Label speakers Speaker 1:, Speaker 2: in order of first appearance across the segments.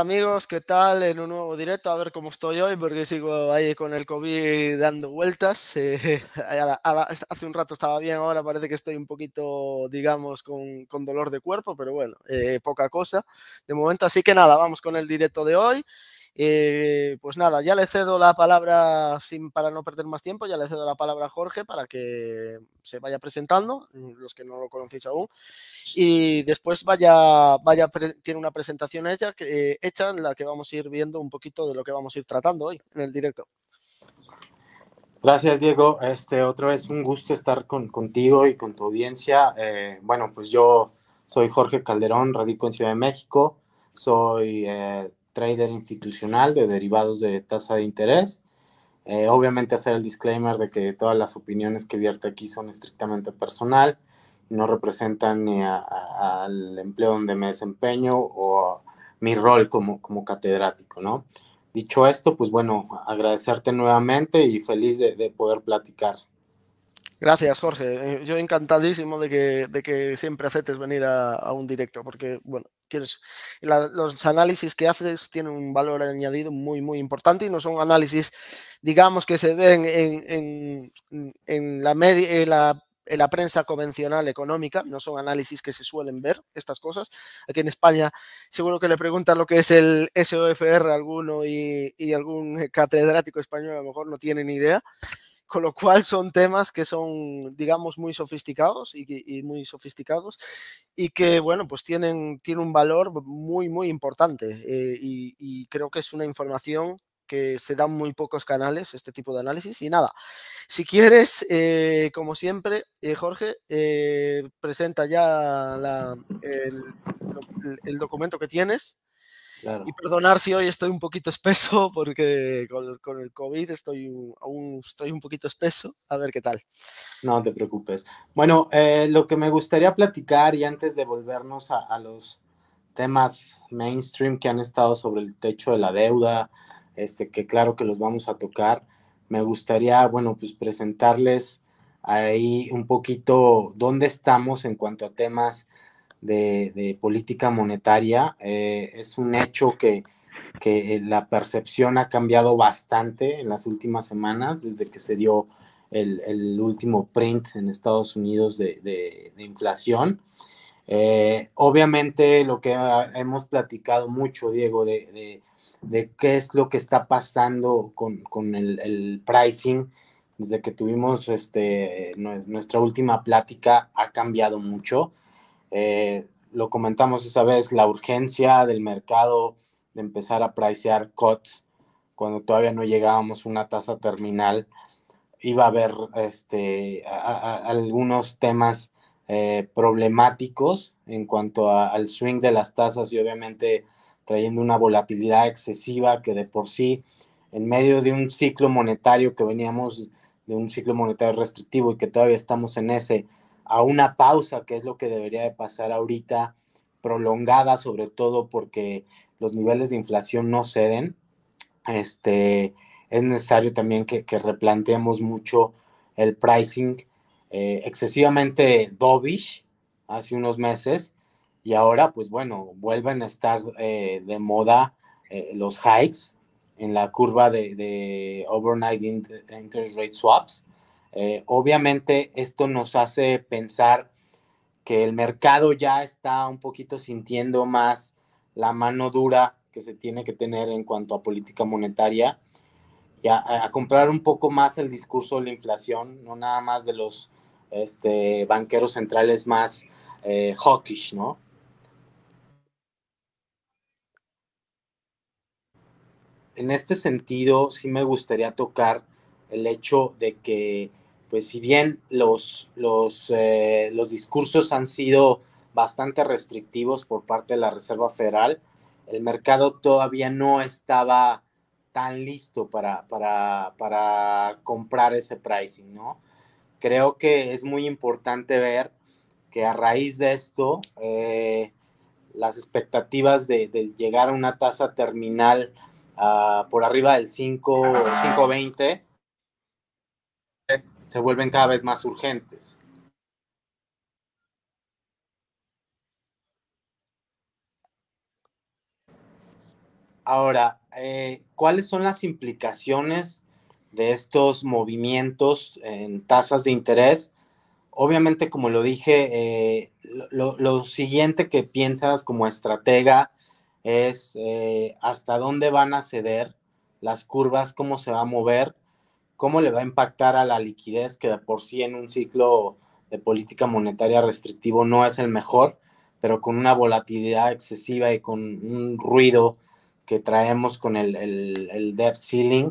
Speaker 1: amigos, ¿qué tal? En un nuevo directo, a ver cómo estoy hoy, porque sigo ahí con el COVID dando vueltas. Eh, hace un rato estaba bien, ahora parece que estoy un poquito, digamos, con, con dolor de cuerpo, pero bueno, eh, poca cosa. De momento, así que nada, vamos con el directo de hoy. Eh, pues nada, ya le cedo la palabra, sin, para no perder más tiempo, ya le cedo la palabra a Jorge para que se vaya presentando, mm, los que no lo conocéis aún, y después vaya, vaya tiene una presentación hecha, eh, hecha en la que vamos a ir viendo un poquito de lo que vamos a ir tratando hoy en el directo.
Speaker 2: Gracias, Diego. Este, otra vez un gusto estar con, contigo y con tu audiencia. Eh, bueno, pues yo soy Jorge Calderón, radico en Ciudad de México, soy trader institucional de derivados de tasa de interés. Eh, obviamente hacer el disclaimer de que todas las opiniones que vierte aquí son estrictamente personal, no representan ni al empleo donde me desempeño o mi rol como, como catedrático, ¿no? Dicho esto, pues bueno, agradecerte nuevamente y feliz de poder platicar.
Speaker 1: Gracias, Jorge. Eh, yo encantadísimo de que, siempre aceptes venir a, un directo, porque, bueno, tienes los análisis que haces tienen un valor añadido muy, muy importante y no son análisis, digamos, que se ven en, la, la prensa convencional económica, no son análisis que se suelen ver estas cosas. Aquí en España seguro que le preguntan lo que es el SOFR a alguno y, y algún catedrático español a lo mejor no tiene ni idea, con lo cual son temas que son, digamos, muy sofisticados y, muy sofisticados y que, bueno, pues tienen, un valor muy, muy importante eh, y, creo que es una información que se dan muy pocos canales este tipo de análisis. Y nada, si quieres, eh, como siempre, eh, Jorge, presenta ya el, documento que tienes. Y perdonar si hoy estoy un poquito espeso, porque con, el COVID estoy un, estoy un poquito espeso. A ver qué tal. No te preocupes. Bueno,
Speaker 2: eh, lo que me gustaría platicar y antes de volvernos a, los temas mainstream que han estado sobre el techo de la deuda, este, que claro que los vamos a tocar, me gustaría, bueno, pues presentarles ahí un poquito dónde estamos en cuanto a temas de, política monetaria. Eh, es un hecho que, eh, la percepción ha cambiado bastante en las últimas semanas, desde que se dio el, último print en Estados Unidos de, inflación. Eh, obviamente lo que hemos platicado mucho, Diego, de, qué es lo que está pasando con, el, el pricing desde que tuvimos este, nuestra última plática ha cambiado mucho. Eh, lo comentamos esa vez, la urgencia del mercado de empezar a pricear cuts cuando todavía no llegábamos a una tasa terminal. Iba a haber este, algunos temas eh, problemáticos en cuanto al swing de las tasas y obviamente trayendo una volatilidad excesiva que de por sí, en medio de un ciclo monetario que veníamos de un ciclo monetario restrictivo y que todavía estamos en ese, a una pausa, que es lo que debería de pasar ahorita, prolongada, sobre todo porque los niveles de inflación no ceden. Este, es necesario también que, replanteemos mucho el pricing eh, excesivamente dovish hace unos meses y ahora pues bueno, vuelven a estar eh, de moda eh, los hikes en la curva de, de overnight interest rate swaps eh, obviamente esto nos hace pensar que el mercado ya está un poquito sintiendo más la mano dura que se tiene que tener en cuanto a política monetaria y a, comprar un poco más el discurso de la inflación, no nada más de los este, banqueros centrales más eh, hawkish, ¿no? En este sentido, sí me gustaría tocar el hecho de que, pues si bien los, eh, los, discursos han sido bastante restrictivos por parte de la Reserva Federal, el mercado todavía no estaba tan listo para, para, para comprar ese pricing, ¿no? Creo que es muy importante ver que a raíz de esto, eh, las expectativas de, llegar a una tasa terminal ah, por arriba del 5, 5.20 se vuelven cada vez más urgentes. Ahora, eh, ¿cuáles son las implicaciones de estos movimientos en tasas de interés? Obviamente, como lo dije, eh, lo, siguiente que piensas como estratega es eh, hasta dónde van a ceder las curvas, cómo se va a mover cómo le va a impactar a la liquidez que de por sí en un ciclo de política monetaria restrictivo no es el mejor, pero con una volatilidad excesiva y con un ruido que traemos con el, el, debt ceiling,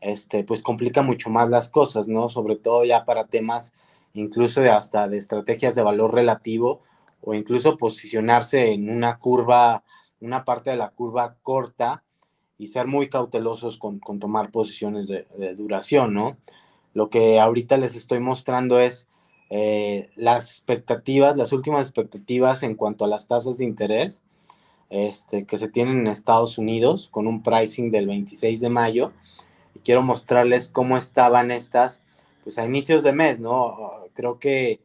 Speaker 2: este, pues complica mucho más las cosas, ¿no? Sobre todo ya para temas incluso hasta de estrategias de valor relativo o incluso posicionarse en una curva, una parte de la curva corta y ser muy cautelosos con, con tomar posiciones de, duración, ¿no? Lo que ahorita les estoy mostrando es eh, las expectativas, las últimas expectativas en cuanto a las tasas de interés este, que se tienen en Estados Unidos con un pricing del 26 de mayo. Y quiero mostrarles cómo estaban estas, pues a inicios de mes, ¿no? Creo que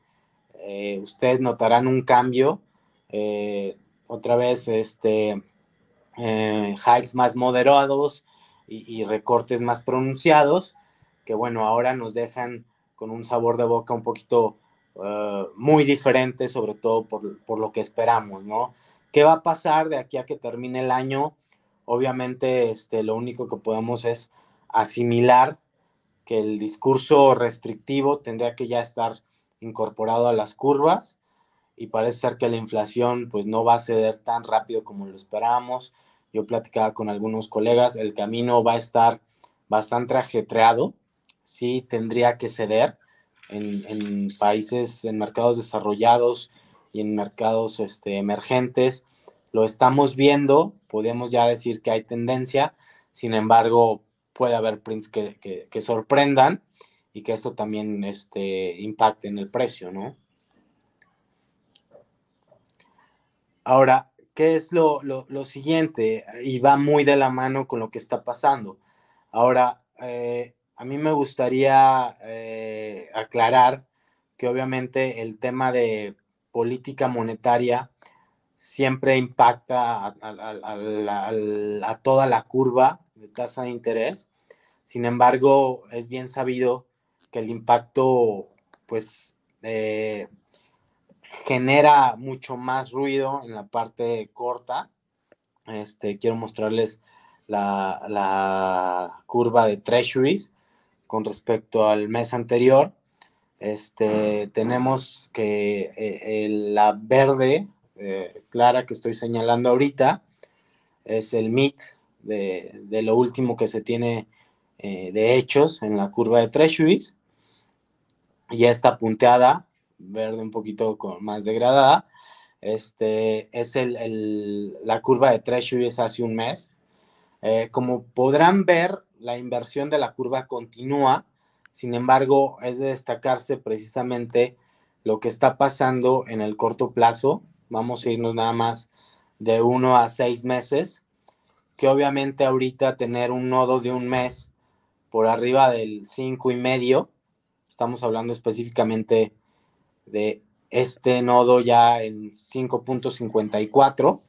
Speaker 2: eh, ustedes notarán un cambio. Eh, otra vez, este, eh, hikes más moderados y, recortes más pronunciados, que bueno, ahora nos dejan con un sabor de boca un poquito eh, muy diferente, sobre todo por, por, lo que esperamos, ¿no? ¿Qué va a pasar de aquí a que termine el año? Obviamente, este, lo único que podemos es asimilar que el discurso restrictivo tendría que ya estar incorporado a las curvas y parece ser que la inflación pues no va a ceder tan rápido como lo esperábamos yo platicaba con algunos colegas, el camino va a estar bastante ajetreado, sí tendría que ceder en, países, en mercados desarrollados y en mercados este, emergentes. Lo estamos viendo, podemos ya decir que hay tendencia, sin embargo, puede haber prints que, sorprendan y que esto también este, impacte en el precio, ¿no? Ahora, que es lo, siguiente y va muy de la mano con lo que está pasando. Ahora, eh, a mí me gustaría eh, aclarar que obviamente el tema de política monetaria siempre impacta a, toda la curva de tasa de interés. Sin embargo, es bien sabido que el impacto, pues, eh, genera mucho más ruido en la parte corta. Este, quiero mostrarles la, curva de treasuries con respecto al mes anterior. Este, ah. tenemos que eh, la verde eh, clara que estoy señalando ahorita es el MIT de, lo último que se tiene eh, de hechos en la curva de treasuries. ...ya está punteada verde un poquito más degradada, este, es la curva de Treasury hace un mes. Eh, como podrán ver, la inversión de la curva continúa, sin embargo, es de destacarse precisamente lo que está pasando en el corto plazo. Vamos a irnos nada más de uno a seis meses, que obviamente ahorita tener un nodo de un mes por arriba del cinco y medio, estamos hablando específicamente de este nodo ya en 5.54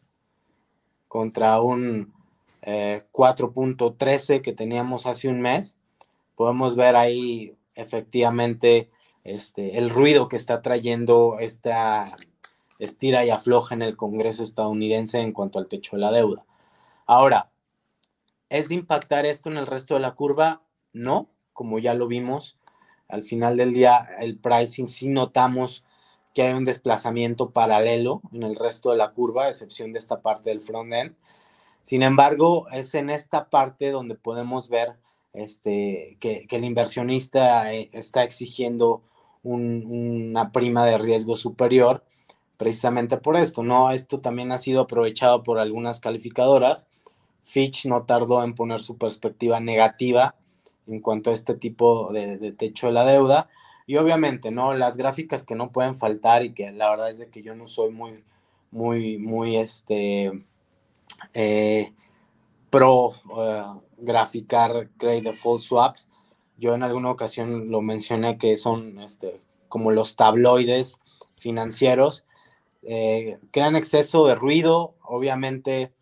Speaker 2: contra un 4.13 eh, que teníamos hace un mes. Podemos ver ahí efectivamente este, el ruido que está trayendo esta estira y afloja en el Congreso estadounidense en cuanto al techo de la deuda. Ahora, ¿es de impactar esto en el resto de la curva? No, como ya lo vimos, al final del día, el pricing sí notamos que hay un desplazamiento paralelo en el resto de la curva, a excepción de esta parte del front-end. Sin embargo, es en esta parte donde podemos ver este, que, el inversionista eh, está exigiendo una prima de riesgo superior, precisamente por esto, ¿no? Esto también ha sido aprovechado por algunas calificadoras. Fitch no tardó en poner su perspectiva negativa en cuanto a este tipo de, techo de la deuda. Y obviamente, ¿no? Las gráficas que no pueden faltar y que la verdad es de que yo no soy muy, muy, muy, este, eh, pro eh, graficar Credit Default Swaps. Yo en alguna ocasión lo mencioné que son este, como los tabloides financieros. Eh, crean exceso de ruido, obviamente,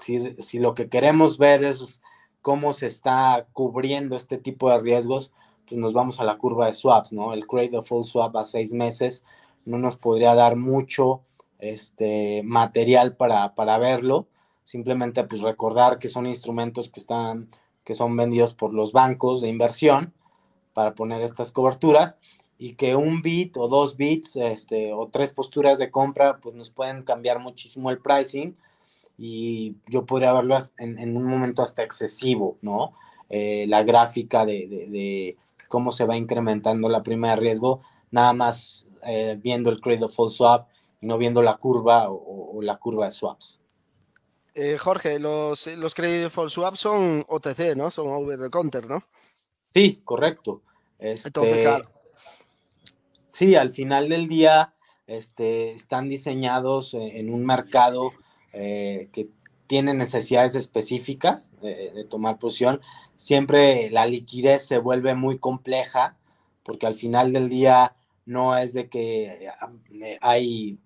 Speaker 2: si, si, lo que queremos ver es cómo se está cubriendo este tipo de riesgos, pues nos vamos a la curva de swaps, ¿no? El Credit of Full Swap a seis meses no nos podría dar mucho este, material para, para verlo. Simplemente pues recordar que son instrumentos que están, que son vendidos por los bancos de inversión para poner estas coberturas y que un bit o dos bits este, o tres posturas de compra pues nos pueden cambiar muchísimo el pricing y yo podría verlo en, un momento hasta excesivo, ¿no? Eh, la gráfica de, cómo se va incrementando la prima de riesgo, nada más eh, viendo el credit default swap y no viendo la curva o, la curva de swaps.
Speaker 1: Eh, Jorge, los, los credit default swaps son OTC, ¿no? Son over the counter, ¿no?
Speaker 2: Sí, correcto. Este, sí, al final del día este, están diseñados en un mercado eh, que tiene necesidades específicas eh, eh, de tomar posición, siempre la liquidez se vuelve muy compleja porque al final del día no es de que hay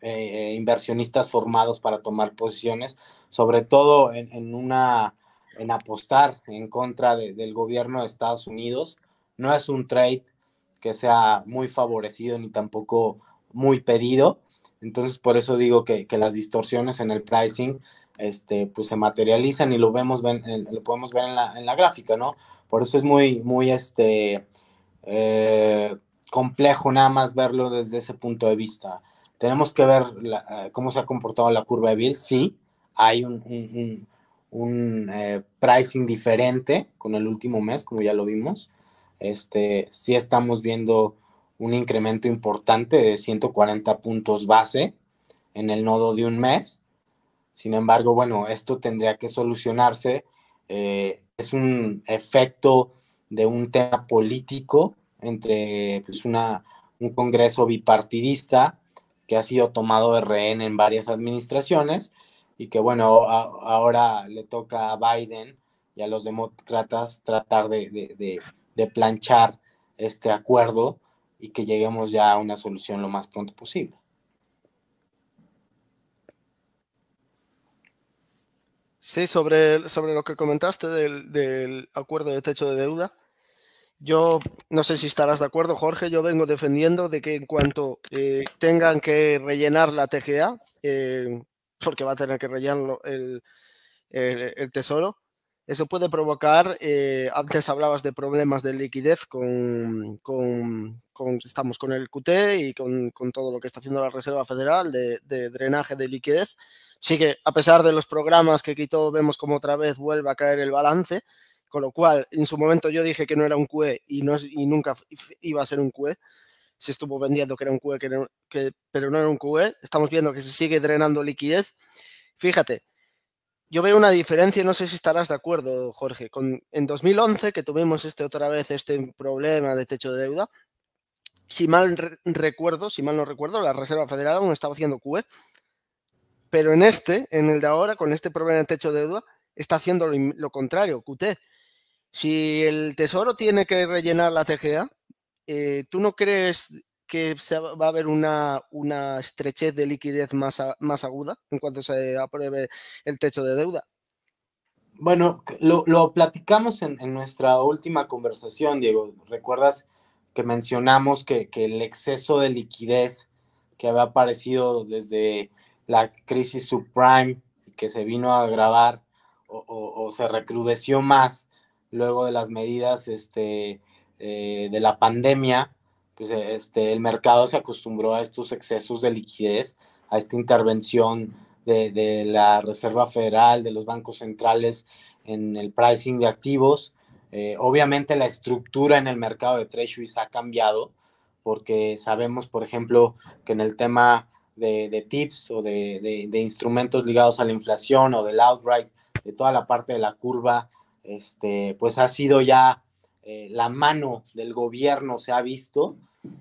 Speaker 2: inversionistas formados para tomar posiciones, sobre todo en, una en apostar en contra del gobierno de Estados Unidos. No es un trade que sea muy favorecido ni tampoco muy pedido. Entonces, por eso digo que, las distorsiones en el pricing este, pues se materializan y lo vemos lo podemos ver en la, gráfica, ¿no? Por eso es muy, muy este, eh, complejo nada más verlo desde ese punto de vista. Tenemos que ver eh, cómo se ha comportado la curva de Bill. Sí, hay un, un, un, eh, pricing diferente con el último mes, como ya lo vimos. Este, sí estamos viendo un incremento importante de 140 puntos base en el nodo de un mes. Sin embargo, bueno, esto tendría que solucionarse. Eh, es un efecto de un tema político entre pues, una, un Congreso bipartidista que ha sido tomado de rehén en varias administraciones y que bueno, ahora le toca a Biden y a los demócratas tratar de planchar este acuerdo y que lleguemos ya a una solución lo más pronto posible.
Speaker 1: Sí, sobre, sobre lo que comentaste del, acuerdo de techo de deuda, yo no sé si estarás de acuerdo, Jorge, yo vengo defendiendo de que en cuanto eh, tengan que rellenar la TGA, eh, porque va a tener que rellenarlo el tesoro, eso puede provocar, eh, antes hablabas de problemas de liquidez con, estamos con el QT y con, todo lo que está haciendo la Reserva Federal de, drenaje de liquidez. Sí que a pesar de los programas que quitó, vemos como otra vez vuelve a caer el balance, con lo cual en su momento yo dije que no era un QE y, no nunca iba a ser un QE. Se estuvo vendiendo que era un QE, que, que pero no era un QE. Estamos viendo que se sigue drenando liquidez. Fíjate, yo veo una diferencia, no sé si estarás de acuerdo, Jorge, con en 2011 que tuvimos este otra vez este problema de techo de deuda. Si mal recuerdo, si mal no recuerdo, la Reserva Federal aún estaba haciendo QE, pero en este, en el de ahora, con este problema de techo de deuda, está haciendo lo, contrario, QT. Si el Tesoro tiene que rellenar la TGA, eh, ¿tú no crees que se va a haber una, una estrechez de liquidez más, más aguda en cuanto se apruebe el techo de deuda. Bueno, lo,
Speaker 2: platicamos en, nuestra última conversación, Diego. ¿Recuerdas que mencionamos que, el exceso de liquidez que había aparecido desde la crisis subprime, que se vino a agravar o, se recrudeció más luego de las medidas este, eh, de la pandemia, pues e, este, el mercado se acostumbró a estos excesos de liquidez, a esta intervención de, de, la Reserva Federal, de los bancos centrales en el pricing de activos. Eh, obviamente la estructura en el mercado de treasuries ha cambiado porque sabemos, por ejemplo, que en el tema de, de tips o de, de, de, instrumentos ligados a la inflación o del outright, de toda la parte de la curva, este, pues ha sido ya eh, la mano del gobierno se ha visto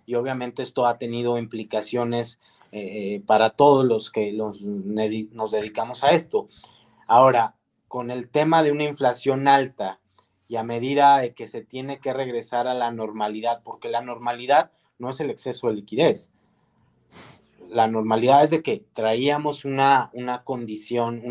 Speaker 2: y obviamente esto ha tenido implicaciones eh, eh, para todos los que nos dedicamos a esto. Ahora, con el tema de una inflación alta y a medida de que se tiene que regresar a la normalidad, porque la normalidad no es el exceso de liquidez. La normalidad es de que traíamos una, condición,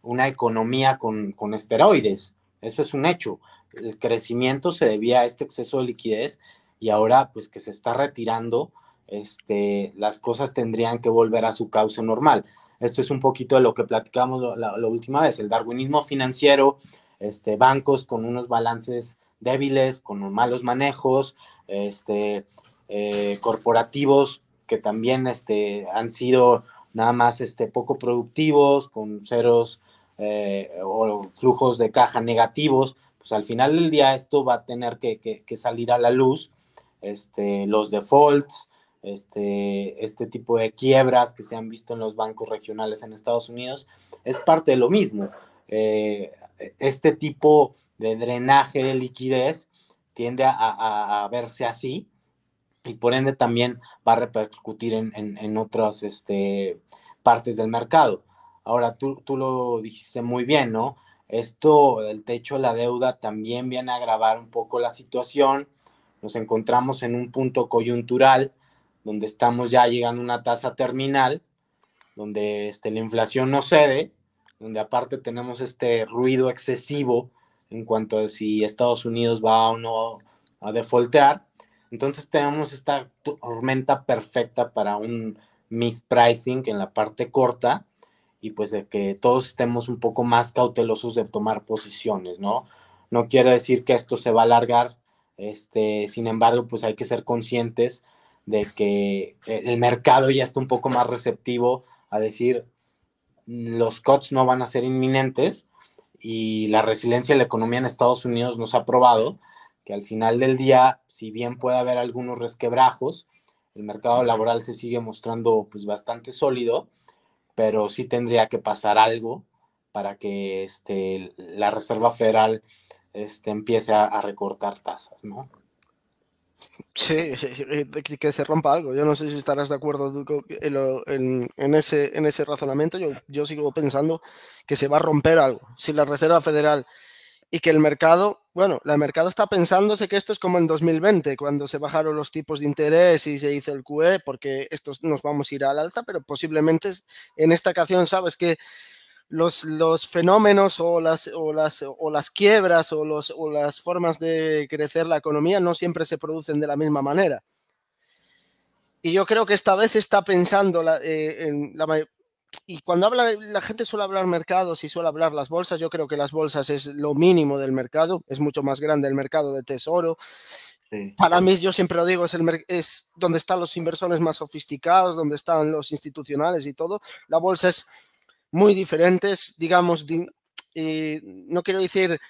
Speaker 2: una, economía con, con esteroides. Eso es un hecho el crecimiento se debía a este exceso de liquidez y ahora pues que se está retirando, este, las cosas tendrían que volver a su cauce normal. Esto es un poquito de lo que platicamos la, última vez, el darwinismo financiero, este, bancos con unos balances débiles, con malos manejos, este, eh, corporativos que también este, han sido nada más este, poco productivos, con ceros eh, o flujos de caja negativos pues al final del día esto va a tener que, salir a la luz, este, los defaults, este, este, tipo de quiebras que se han visto en los bancos regionales en Estados Unidos, es parte de lo mismo. Eh, este tipo de drenaje de liquidez tiende a, verse así y por ende también va a repercutir en, otras este, partes del mercado. Ahora, tú, lo dijiste muy bien, ¿no? Esto, el techo de la deuda, también viene a agravar un poco la situación. Nos encontramos en un punto coyuntural donde estamos ya llegando a una tasa terminal, donde este, la inflación no cede, donde aparte tenemos este ruido excesivo en cuanto a si Estados Unidos va o no a defaultear. Entonces tenemos esta tormenta perfecta para un mispricing en la parte corta y pues de que todos estemos un poco más cautelosos de tomar posiciones, ¿no? No quiere decir que esto se va a alargar, este, sin embargo, pues hay que ser conscientes de que eh, el mercado ya está un poco más receptivo a decir los cuts no van a ser inminentes y la resiliencia de la economía en Estados Unidos nos ha probado que al final del día, si bien puede haber algunos resquebrajos, el mercado laboral se sigue mostrando pues bastante sólido pero sí tendría que pasar algo para que este, la Reserva Federal este, empiece a, recortar tasas,
Speaker 1: ¿no? Sí, que se rompa algo. Yo no sé si estarás de acuerdo en, ese, en ese razonamiento. Yo, yo sigo pensando que se va a romper algo. Si la Reserva Federal y que el mercado, bueno, el mercado está pensándose que esto es como en 2020, cuando se bajaron los tipos de interés y se hizo el QE, porque estos nos vamos a ir al alza, pero posiblemente en esta ocasión sabes que los, los fenómenos o las, o las, o las quiebras o, los, o las formas de crecer la economía no siempre se producen de la misma manera. Y yo creo que esta vez está pensando eh, en la, y cuando habla de, la gente suele hablar mercados y suele hablar las bolsas, yo creo que las bolsas es lo mínimo del mercado, es mucho más grande el mercado de tesoro. Para mí, yo siempre lo digo, es, el, es donde están los inversores más sofisticados, donde están los institucionales y todo. La bolsa es muy diferente, digamos, eh, no quiero decir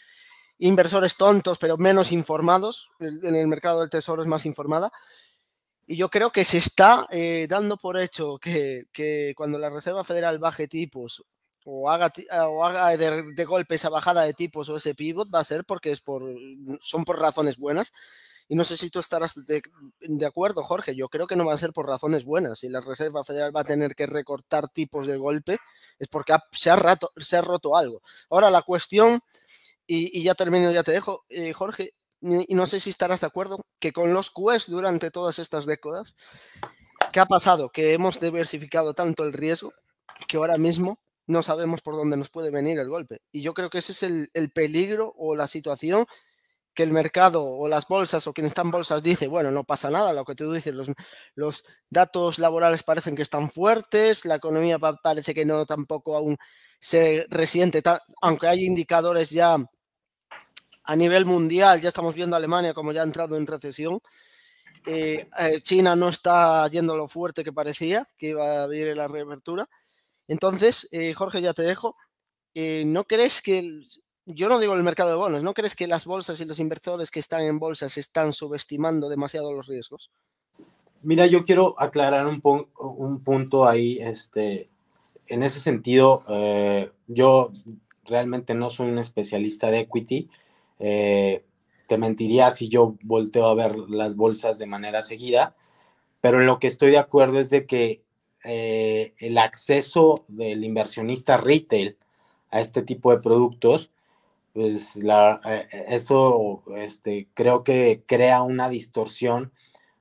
Speaker 1: inversores tontos, pero menos informados. En el mercado del tesoro es más informada. Y yo creo que se está eh, dando por hecho que, que, cuando la Reserva Federal baje tipos o haga, eh, o haga de, golpe esa bajada de tipos o ese pivot va a ser porque es por, mm, son por razones buenas. Y no sé si tú estarás de, de, acuerdo, Jorge. Yo creo que no va a ser por razones buenas. Si la Reserva Federal va a tener que recortar tipos de golpe, es porque se, ha rato, se, ha roto algo. Ahora la cuestión, y, y ya termino, ya te dejo, eh, Jorge, y no sé si estarás de acuerdo, que con los QES durante todas estas décadas, ¿qué ha pasado? Que hemos diversificado tanto el riesgo que ahora mismo no sabemos por dónde nos puede venir el golpe. Y yo creo que ese es el, peligro o la situación que el mercado o las bolsas o quien están en bolsas dice, bueno, no pasa nada, lo que tú dices, los, los datos laborales parecen que están fuertes, la economía parece que no tampoco aún se resiente, aunque hay indicadores ya a nivel mundial, ya estamos viendo Alemania como ya ha entrado en recesión. Eh, eh, China no está yendo lo fuerte que parecía, que iba a haber la reapertura. Entonces, eh, Jorge, ya te dejo. ¿No crees que, yo no digo el mercado de bonos, ¿no crees que las bolsas y los inversores que están en bolsas están subestimando demasiado los riesgos?
Speaker 2: Mira, yo quiero aclarar un, un punto ahí. Este, en ese sentido, yo realmente no soy un especialista de equity, eh, te mentiría si yo volteo a ver las bolsas de manera seguida, pero en lo que estoy de acuerdo es de que eh, el acceso del inversionista retail a este tipo de productos, pues eh, eso este, creo que crea una distorsión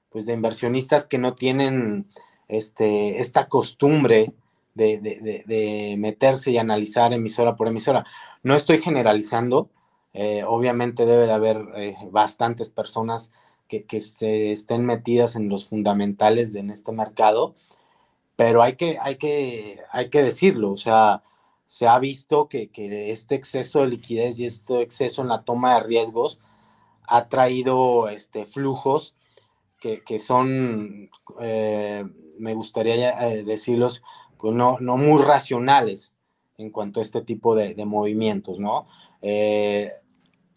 Speaker 2: pues, de inversionistas que no tienen este, esta costumbre de meterse y analizar emisora por emisora. No estoy generalizando, eh, obviamente debe de haber eh, bastantes personas que, se estén metidas en los fundamentales de, en este mercado, pero hay que, hay que, hay que decirlo, o sea, se ha visto que, este exceso de liquidez y este exceso en la toma de riesgos ha traído este, flujos que, son, eh, me gustaría decirlos, pues no, no muy racionales en cuanto a este tipo de, de movimientos, ¿no? Eh,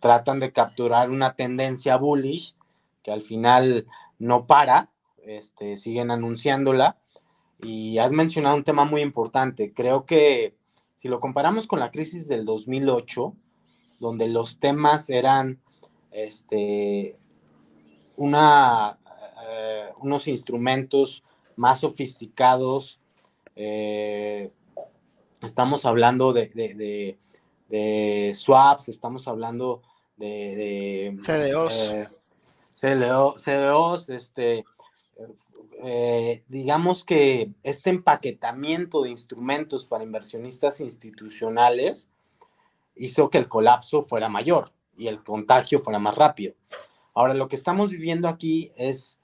Speaker 2: tratan de capturar una tendencia bullish que al final no para, este, siguen anunciándola. Y has mencionado un tema muy importante. Creo que si lo comparamos con la crisis del 2008, donde los temas eran este, una, eh, unos instrumentos más sofisticados, eh, estamos hablando de de swaps, estamos hablando de... CDOs. Eh, CDOs, este, eh, digamos que este empaquetamiento de instrumentos para inversionistas institucionales hizo que el colapso fuera mayor y el contagio fuera más rápido. Ahora, lo que estamos viviendo aquí es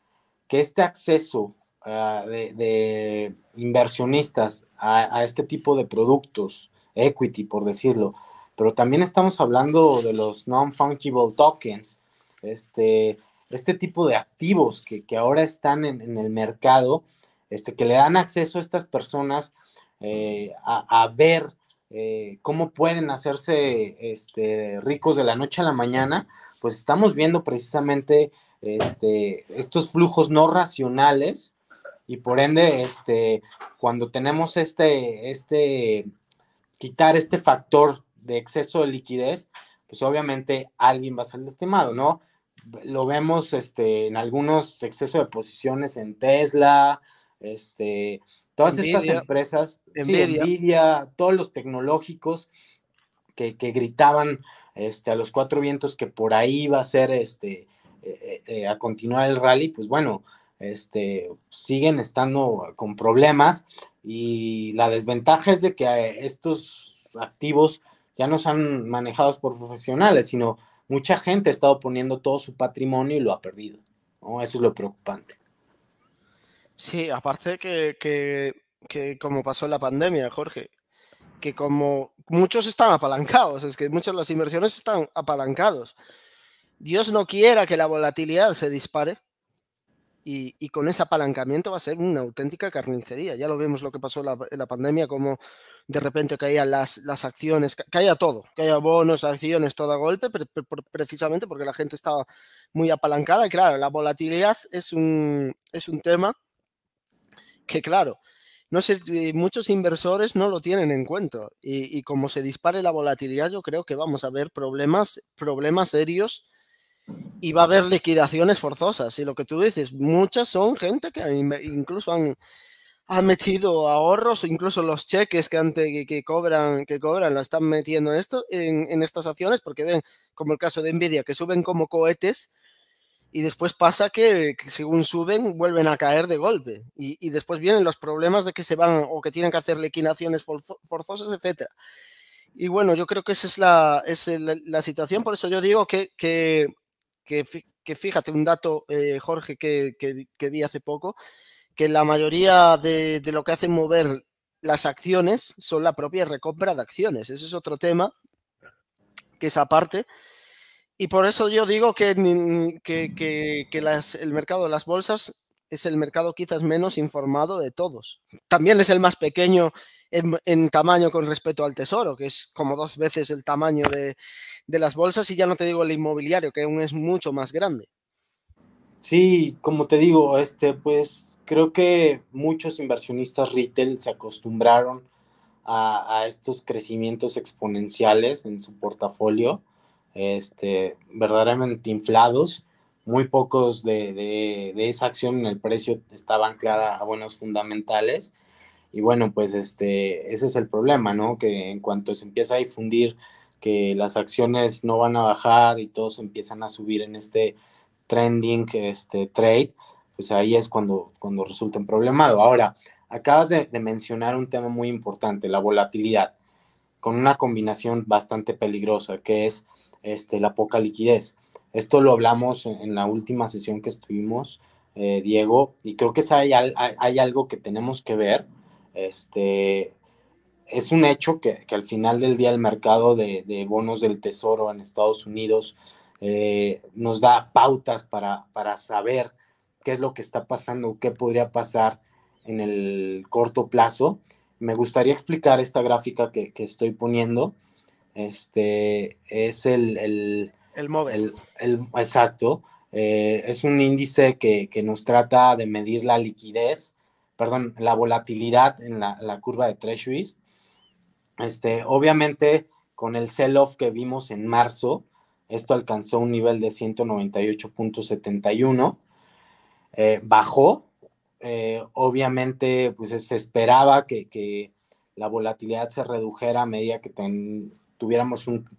Speaker 2: que este acceso ah, de, inversionistas a, este tipo de productos, equity por decirlo, pero también estamos hablando de los non-fungible tokens, este, este tipo de activos que, ahora están en, el mercado, este, que le dan acceso a estas personas eh, a, ver eh, cómo pueden hacerse este, ricos de la noche a la mañana, pues estamos viendo precisamente este, estos flujos no racionales y por ende, este, cuando tenemos este, este, quitar este factor de exceso de liquidez, pues obviamente alguien va a ser lastimado, ¿no? Lo vemos este, en algunos excesos de posiciones en Tesla, este, todas estas empresas, Nvidia. Nvidia, todos los tecnológicos que, gritaban este, a los cuatro vientos que por ahí va a ser este, eh, eh, a continuar el rally, pues bueno, este, siguen estando con problemas y la desventaja es de que eh, estos activos ya no han manejados por profesionales, sino mucha gente ha estado poniendo todo su patrimonio y lo ha perdido. Eso es lo preocupante.
Speaker 1: Sí, aparte que, que, como pasó la pandemia, Jorge, que como muchos están apalancados, es que muchas de las inversiones están apalancados. Dios no quiera que la volatilidad se dispare, y, con ese apalancamiento va a ser una auténtica carnicería. Ya lo vemos lo que pasó en la, pandemia, como de repente caían las, las acciones, que caía todo, caía bonos, acciones, todo a golpe, precisamente porque la gente estaba muy apalancada. Y claro, la volatilidad es un, es un tema que, claro, no sé, eh, muchos inversores no lo tienen en cuenta. Y, como se dispare la volatilidad, yo creo que vamos a ver problemas, problemas serios y va a haber liquidaciones forzosas. Y lo que tú dices, muchas son gente que incluso han, metido ahorros, incluso los cheques que, que, cobran, que cobran, lo están metiendo en, esto, en, en, estas acciones, porque ven, como el caso de Nvidia, que suben como cohetes y después pasa que, según suben, vuelven a caer de golpe. Y, y, después vienen los problemas de que se van o que tienen que hacer liquidaciones forzosas, etcétera. Y bueno, yo creo que esa es la, es la situación, por eso yo digo que, que que, fíjate, un dato, eh, Jorge, que, vi hace poco, que la mayoría de, lo que hace mover las acciones son la propia recompra de acciones. Ese es otro tema que es aparte. Y por eso yo digo que, que, el mercado de las bolsas es el mercado quizás menos informado de todos. También es el más pequeño en, tamaño con respecto al tesoro, que es como dos veces el tamaño de, las bolsas y ya no te digo el inmobiliario, que aún es mucho más grande.
Speaker 2: Sí, como te digo, este, pues creo que muchos inversionistas retail se acostumbraron a, estos crecimientos exponenciales en su portafolio, este, verdaderamente inflados. Muy pocos de, esa acción en el precio estaba anclada a buenos fundamentales y bueno, pues este, ese es el problema, ¿no? Que en cuanto se empieza a difundir que las acciones no van a bajar y todos empiezan a subir en este trending este, trade, pues ahí es cuando, cuando resulta un problemado. Ahora, acabas de, mencionar un tema muy importante, la volatilidad, con una combinación bastante peligrosa, que es este, la poca liquidez. Esto lo hablamos en, la última sesión que estuvimos, eh, Diego, y creo que hay, hay algo que tenemos que ver este, es un hecho que, al final del día el mercado de, bonos del tesoro en Estados Unidos eh, nos da pautas para, para, saber qué es lo que está pasando, qué podría pasar en el corto plazo. Me gustaría explicar esta gráfica que, estoy poniendo. Este es el. El, móvil. El, exacto. Eh, es un índice que nos trata de medir la liquidez perdón, la volatilidad en la, curva de treasuries. Este, obviamente, con el sell-off que vimos en marzo, esto alcanzó un nivel de 198.71, eh, bajó. Eh, obviamente, pues se esperaba que, la volatilidad se redujera a medida que tuviéramos un,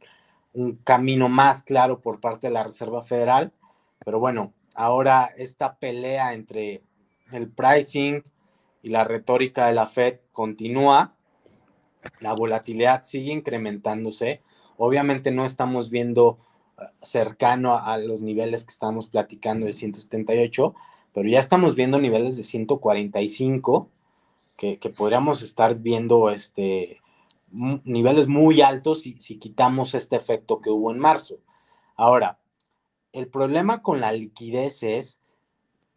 Speaker 2: un camino más claro por parte de la Reserva Federal. Pero bueno, ahora esta pelea entre el pricing, y la retórica de la Fed continúa, la volatilidad sigue incrementándose. Obviamente no estamos viendo eh, cercano a los niveles que estábamos platicando de 178, pero ya estamos viendo niveles de 145 que, podríamos estar viendo este, niveles muy altos si quitamos este efecto que hubo en marzo. Ahora, el problema con la liquidez es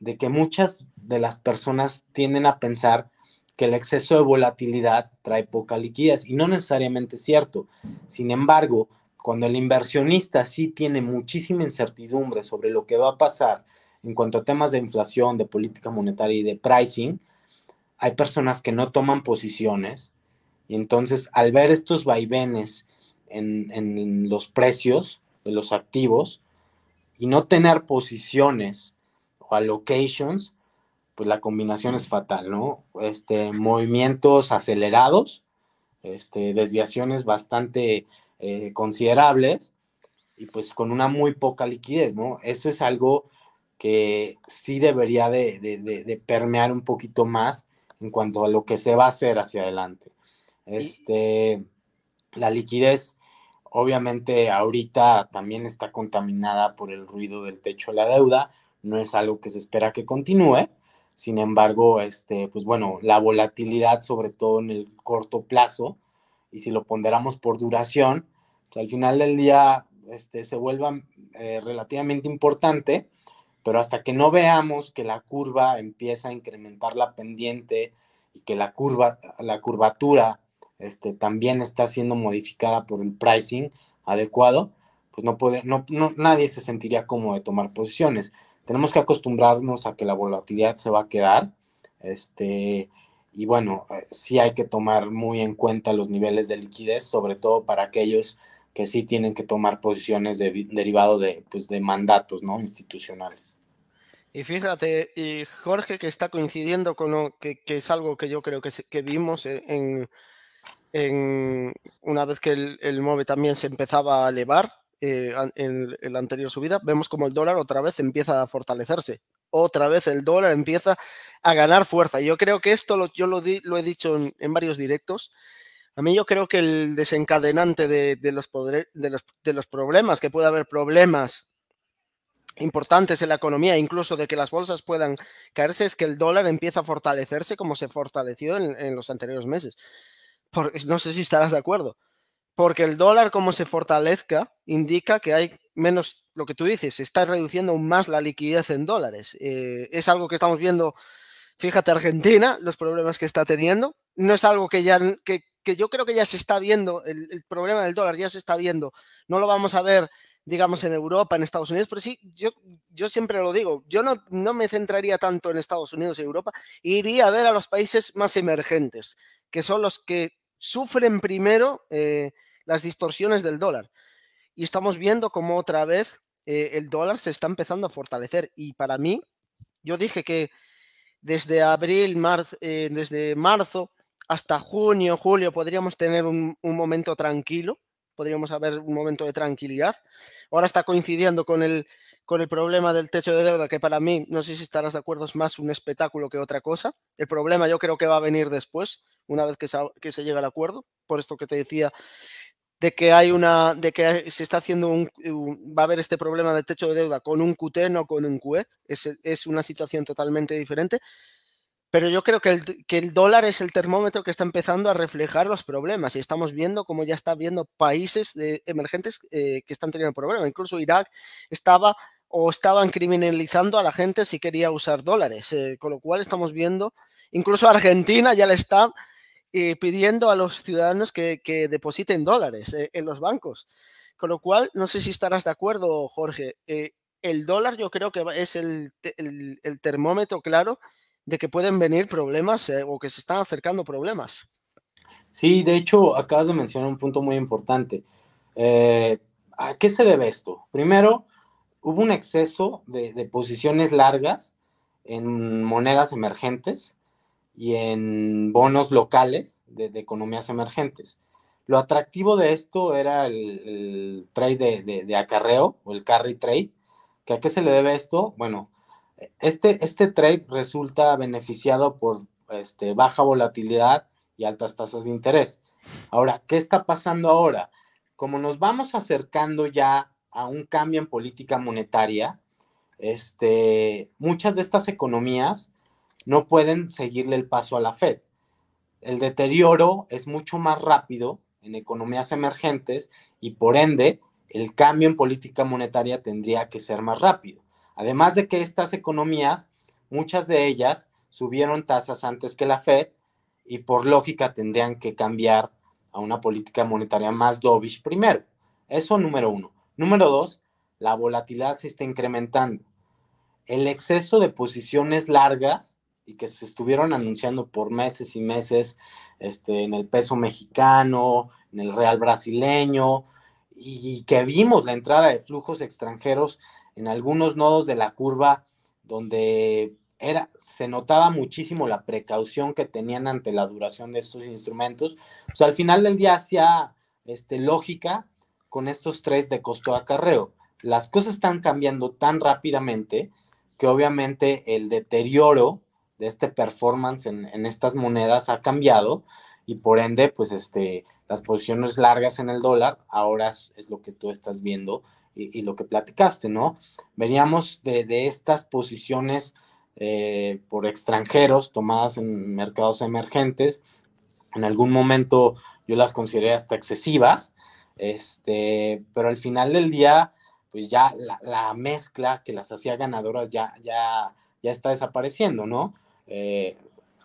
Speaker 2: de que muchas de las personas tienden a pensar que el exceso de volatilidad trae poca liquidez y no necesariamente es cierto. Sin embargo, cuando el inversionista sí tiene muchísima incertidumbre sobre lo que va a pasar en cuanto a temas de inflación, de política monetaria y de pricing, hay personas que no toman posiciones y entonces al ver estos vaivenes en, los precios de los activos y no tener posiciones allocations, locations, pues la combinación es fatal, ¿no? Este, movimientos acelerados, este, desviaciones bastante eh, considerables y pues con una muy poca liquidez, ¿no? Eso es algo que sí debería de, permear un poquito más en cuanto a lo que se va a hacer hacia adelante. Este, la liquidez, obviamente, ahorita también está contaminada por el ruido del techo de la deuda, no es algo que se espera que continúe. Sin embargo, este, pues bueno, la volatilidad, sobre todo en el corto plazo, y si lo ponderamos por duración, pues al final del día este, se vuelva eh, relativamente importante, pero hasta que no veamos que la curva empieza a incrementar la pendiente y que la curva, la curvatura este, también está siendo modificada por el pricing adecuado, pues no, puede, nadie se sentiría cómodo de tomar posiciones tenemos que acostumbrarnos a que la volatilidad se va a quedar. Este, y bueno, eh, sí hay que tomar muy en cuenta los niveles de liquidez, sobre todo para aquellos que sí tienen que tomar posiciones de, derivado pues, de, mandatos ¿no? institucionales.
Speaker 1: Y fíjate, y Jorge, que está coincidiendo con lo que, es algo que yo creo que, vimos en, una vez que el, el MOVE también se empezaba a elevar, en, eh, la anterior subida, vemos como el dólar otra vez empieza a fortalecerse. Otra vez el dólar empieza a ganar fuerza. Yo creo que esto lo, yo lo, he dicho en, varios directos. A mí yo creo que el desencadenante de, los, de, los, problemas, que puede haber problemas importantes en la economía, incluso de que las bolsas puedan caerse, es que el dólar empieza a fortalecerse como se fortaleció en, en los anteriores meses. Porque no sé si estarás de acuerdo porque el dólar como se fortalezca indica que hay menos, lo que tú dices, está reduciendo aún más la liquidez en dólares. Eh, es algo que estamos viendo, fíjate Argentina, los problemas que está teniendo. No es algo que ya, que, yo creo que ya se está viendo, el, problema del dólar ya se está viendo. No lo vamos a ver, digamos, en Europa, en Estados Unidos, pero sí, yo, yo siempre lo digo, yo no, no me centraría tanto en Estados Unidos y Europa, iría a ver a los países más emergentes, que son los que sufren primero eh, las distorsiones del dólar. Y estamos viendo cómo otra vez eh, el dólar se está empezando a fortalecer. Y para mí, yo dije que desde abril, marzo, eh, desde marzo hasta junio, julio, podríamos tener un, momento tranquilo, podríamos haber un momento de tranquilidad. Ahora está coincidiendo con el con el problema del techo de deuda, que para mí, no sé si estarás de acuerdo, es más un espectáculo que otra cosa. El problema yo creo que va a venir después, una vez que se, que llegue al acuerdo, por esto que te decía de que hay una de que se está haciendo un, va a haber este problema del techo de deuda con un QT no con un QE es, una situación totalmente diferente pero yo creo que el, que el, dólar es el termómetro que está empezando a reflejar los problemas y estamos viendo cómo ya está viendo países emergentes eh, que están teniendo problemas. Incluso Irak estaba o estaban criminalizando a la gente si quería usar dólares. Eh, con lo cual estamos viendo, incluso Argentina ya le está eh, pidiendo a los ciudadanos que, depositen dólares eh, en los bancos. Con lo cual, no sé si estarás de acuerdo, Jorge. el dólar yo creo que es el, el termómetro claro de que pueden venir problemas o que se están acercando problemas.
Speaker 2: Sí, de hecho, acabas de mencionar un punto muy importante. ¿A qué se debe esto? Primero, hubo un exceso de, posiciones largas en monedas emergentes y en bonos locales de, economías emergentes. Lo atractivo de esto era el, trade de, acarreo o el carry trade. ¿Que ¿A qué se le debe esto? Bueno, este, este trade resulta beneficiado por este, baja volatilidad y altas tasas de interés. Ahora, ¿qué está pasando ahora? Como nos vamos acercando ya a un cambio en política monetaria, este, muchas de estas economías no pueden seguirle el paso a la Fed. El deterioro es mucho más rápido en economías emergentes y por ende el cambio en política monetaria tendría que ser más rápido. Además de que estas economías, muchas de ellas subieron tasas antes que la Fed y por lógica tendrían que cambiar a una política monetaria más dovish primero. Eso número uno. Número dos, la volatilidad se está incrementando. El exceso de posiciones largas y que se estuvieron anunciando por meses y meses este, en el peso mexicano, en el real brasileño, y, que vimos la entrada de flujos extranjeros en algunos nodos de la curva donde era, se notaba muchísimo la precaución que tenían ante la duración de estos instrumentos, pues al final del día hacía este, lógica con estos tres de costo de acarreo. Las cosas están cambiando tan rápidamente que obviamente el deterioro de este performance en, estas monedas ha cambiado y por ende, pues este, las posiciones largas en el dólar ahora es, lo que tú estás viendo y, lo que platicaste, ¿no? Veníamos de, estas posiciones eh, por extranjeros tomadas en mercados emergentes. En algún momento yo las consideré hasta excesivas este, pero al final del día, pues ya la, mezcla que las hacía ganadoras ya, ya, ya está desapareciendo, ¿no? Eh,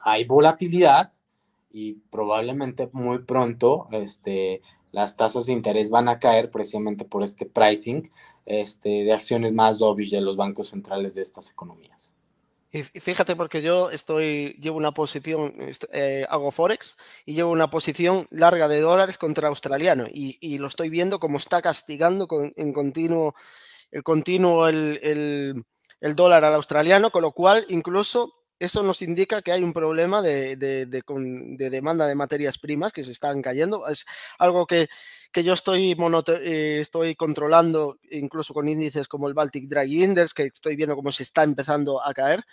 Speaker 2: hay volatilidad y probablemente muy pronto este, las tasas de interés van a caer precisamente por este pricing este, de acciones más dovish de los bancos
Speaker 1: centrales de estas economías fíjate porque yo estoy, llevo una posición, eh, hago forex y llevo una posición larga de dólares contra australiano y, y lo estoy viendo como está castigando en continuo, el continuo el, el, el dólar al australiano, con lo cual incluso eso nos indica que hay un problema de, demanda de materias primas que se están cayendo. Es algo que, que yo estoy, eh, estoy controlando incluso con índices como el Baltic Dry Index, que estoy viendo cómo se está empezando a caer.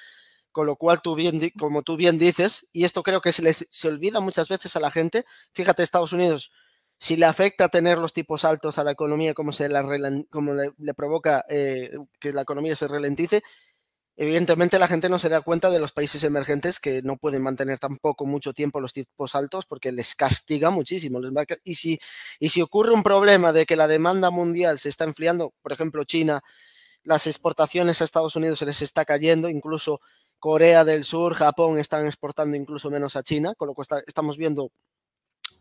Speaker 1: Con lo cual, tú bien, como tú bien dices, y esto creo que se, se olvida muchas veces a la gente, fíjate, Estados Unidos, si le afecta tener los tipos altos a la economía, como, se la, como le, provoca eh, que la economía se ralentice, Evidentemente la gente no se da cuenta de los países emergentes que no pueden mantener tampoco mucho tiempo los tipos altos porque les castiga muchísimo. Y si, y si ocurre un problema de que la demanda mundial se está enfriando, por ejemplo China, las exportaciones a Estados Unidos se les está cayendo, incluso Corea del Sur, Japón están exportando incluso menos a China, con lo cual estamos viendo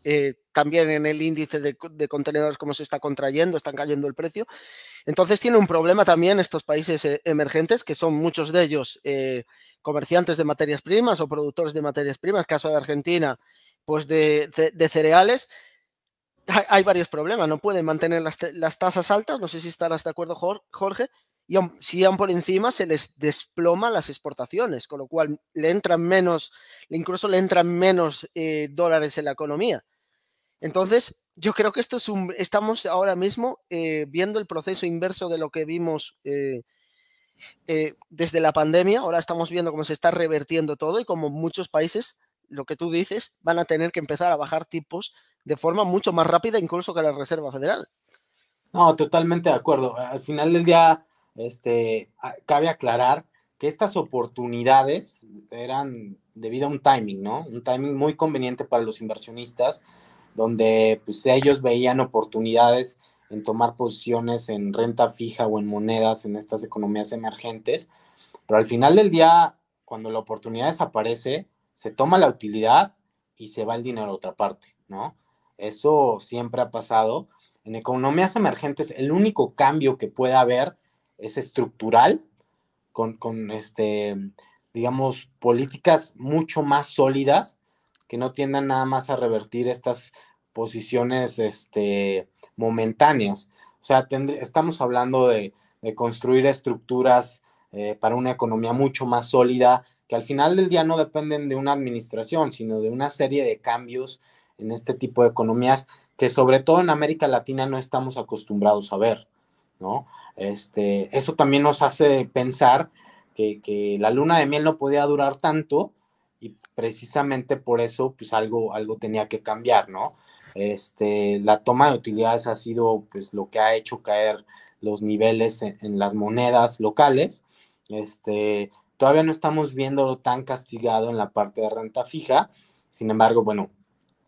Speaker 1: eh, también en el índice de, contenedores como se está contrayendo, están cayendo el precio. Entonces tiene un problema también estos países eh, emergentes, que son muchos de ellos eh, comerciantes de materias primas o productores de materias primas, caso de Argentina, pues de, cereales. Hay, varios problemas, no pueden mantener las, tasas altas, no sé si estarás de acuerdo Jorge, y si aún por encima se les desploma las exportaciones, con lo cual le entran menos, incluso le entran menos dólares en la economía. Entonces, yo creo que esto es un, estamos ahora mismo eh, viendo el proceso inverso de lo que vimos eh, eh, desde la pandemia. Ahora estamos viendo cómo se está revertiendo todo y como muchos países, lo que tú dices, van a tener que empezar a bajar tipos de forma mucho más rápida incluso que la Reserva Federal. No, totalmente de acuerdo. Al final del día, este, cabe aclarar
Speaker 2: que estas oportunidades eran debido a un timing, ¿no? Un timing muy conveniente para los inversionistas donde pues, ellos veían oportunidades en tomar posiciones en renta fija o en monedas en estas economías emergentes, pero al final del día, cuando la oportunidad desaparece, se toma la utilidad y se va el dinero a otra parte, ¿no? Eso siempre ha pasado. En economías emergentes, el único cambio que puede haber es estructural, con, con este, digamos, políticas mucho más sólidas que no tiendan nada más a revertir estas posiciones este, momentáneas. O sea, estamos hablando de, construir estructuras eh, para una economía mucho más sólida, que al final del día no dependen de una administración, sino de una serie de cambios en este tipo de economías que sobre todo en América Latina no estamos acostumbrados a ver, Este, eso también nos hace pensar que, que la luna de miel no podía durar tanto y precisamente por eso, pues algo, algo tenía que cambiar, ¿no? Este, la toma de utilidades ha sido pues lo que ha hecho caer los niveles en, las monedas locales. Este, todavía no estamos viéndolo tan castigado en la parte de renta fija. Sin embargo, bueno,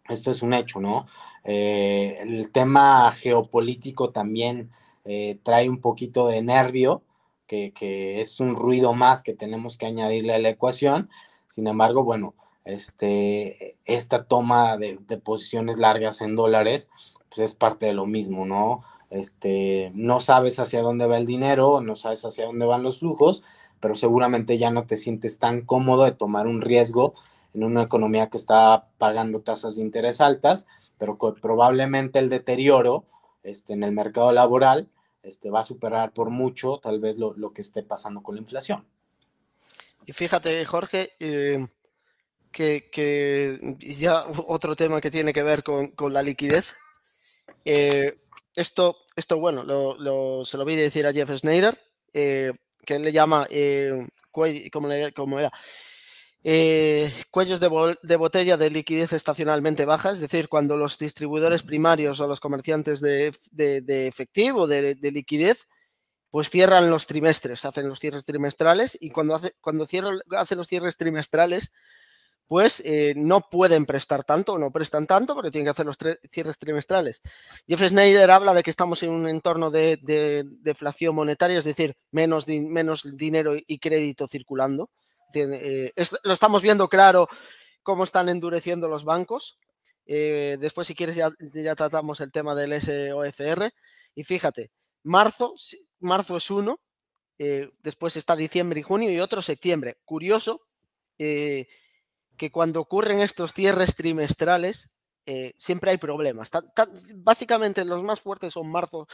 Speaker 2: esto es un hecho, ¿no? Eh, el tema geopolítico también eh, trae un poquito de nervio, que, que es un ruido más que tenemos que añadirle a la ecuación. Sin embargo, bueno, este, esta toma de, posiciones largas en dólares, pues es parte de lo mismo, ¿no? Este, no sabes hacia dónde va el dinero, no sabes hacia dónde van los flujos, pero seguramente ya no te sientes tan cómodo de tomar un riesgo en una economía que está pagando tasas de interés altas, pero probablemente el deterioro este, en el mercado laboral este, va a superar por mucho tal vez lo, lo que esté pasando con la inflación.
Speaker 1: Y fíjate, Jorge, eh, que, ya otro tema que tiene que ver con, la liquidez. Eh, esto, esto, bueno, se lo vi decir a Jeff Snyder, eh, que él le llama, era? cuellos de, botella de liquidez estacionalmente baja, es decir, cuando los distribuidores primarios o los comerciantes de, de efectivo, de, liquidez, pues cierran los trimestres, hacen los cierres trimestrales y cuando, hace, cuando cierran, hacen los cierres trimestrales, pues eh, no pueden prestar tanto o no prestan tanto porque tienen que hacer los cierres trimestrales. Jeff Schneider habla de que estamos en un entorno de, deflación monetaria, es decir, menos, menos dinero y crédito circulando. Eh, lo estamos viendo claro cómo están endureciendo los bancos. Eh, después, si quieres, ya, tratamos el tema del SOFR. Y fíjate, marzo, marzo es uno, eh, después está diciembre y junio y otro septiembre. Curioso eh, que cuando ocurren estos cierres trimestrales eh, siempre hay problemas. básicamente los más fuertes son marzo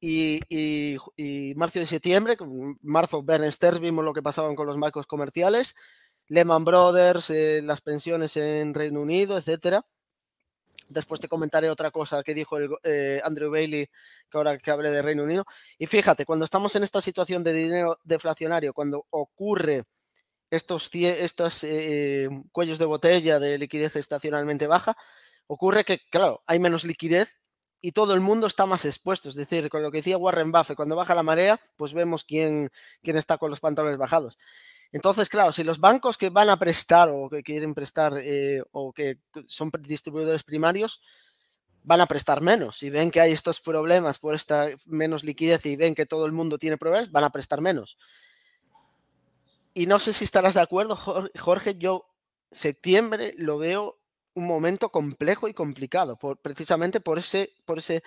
Speaker 1: y, marzo y septiembre. Marzo, Bernester, vimos lo que pasaban con los marcos comerciales, Lehman Brothers, las pensiones en Reino Unido, etcétera. Después te comentaré otra cosa que dijo el, eh, Andrew Bailey, que ahora que hablé de Reino Unido. Y fíjate, cuando estamos en esta situación de dinero deflacionario, cuando ocurre estos, eh, eh, cuellos de botella de liquidez estacionalmente baja, ocurre que, claro, hay menos liquidez y todo el mundo está más expuesto. Es decir, con lo que decía Warren Buffett, cuando baja la marea, pues vemos quién, quién está con los pantalones bajados. Entonces, claro, si los bancos que van a prestar o que quieren prestar eh, o que son distribuidores primarios van a prestar menos. Si ven que hay estos problemas por esta menos liquidez y ven que todo el mundo tiene problemas, van a prestar menos. Y no sé si estarás de acuerdo, Jorge, yo septiembre lo veo un momento complejo y complicado, precisamente por ese, por, ese,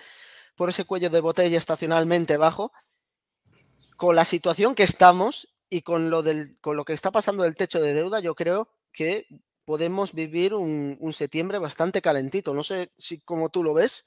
Speaker 1: por ese cuello de botella estacionalmente bajo, con la situación que estamos y con lo, del, con lo que está pasando del techo de deuda, yo creo que podemos vivir un, septiembre bastante calentito. No sé si como tú lo ves,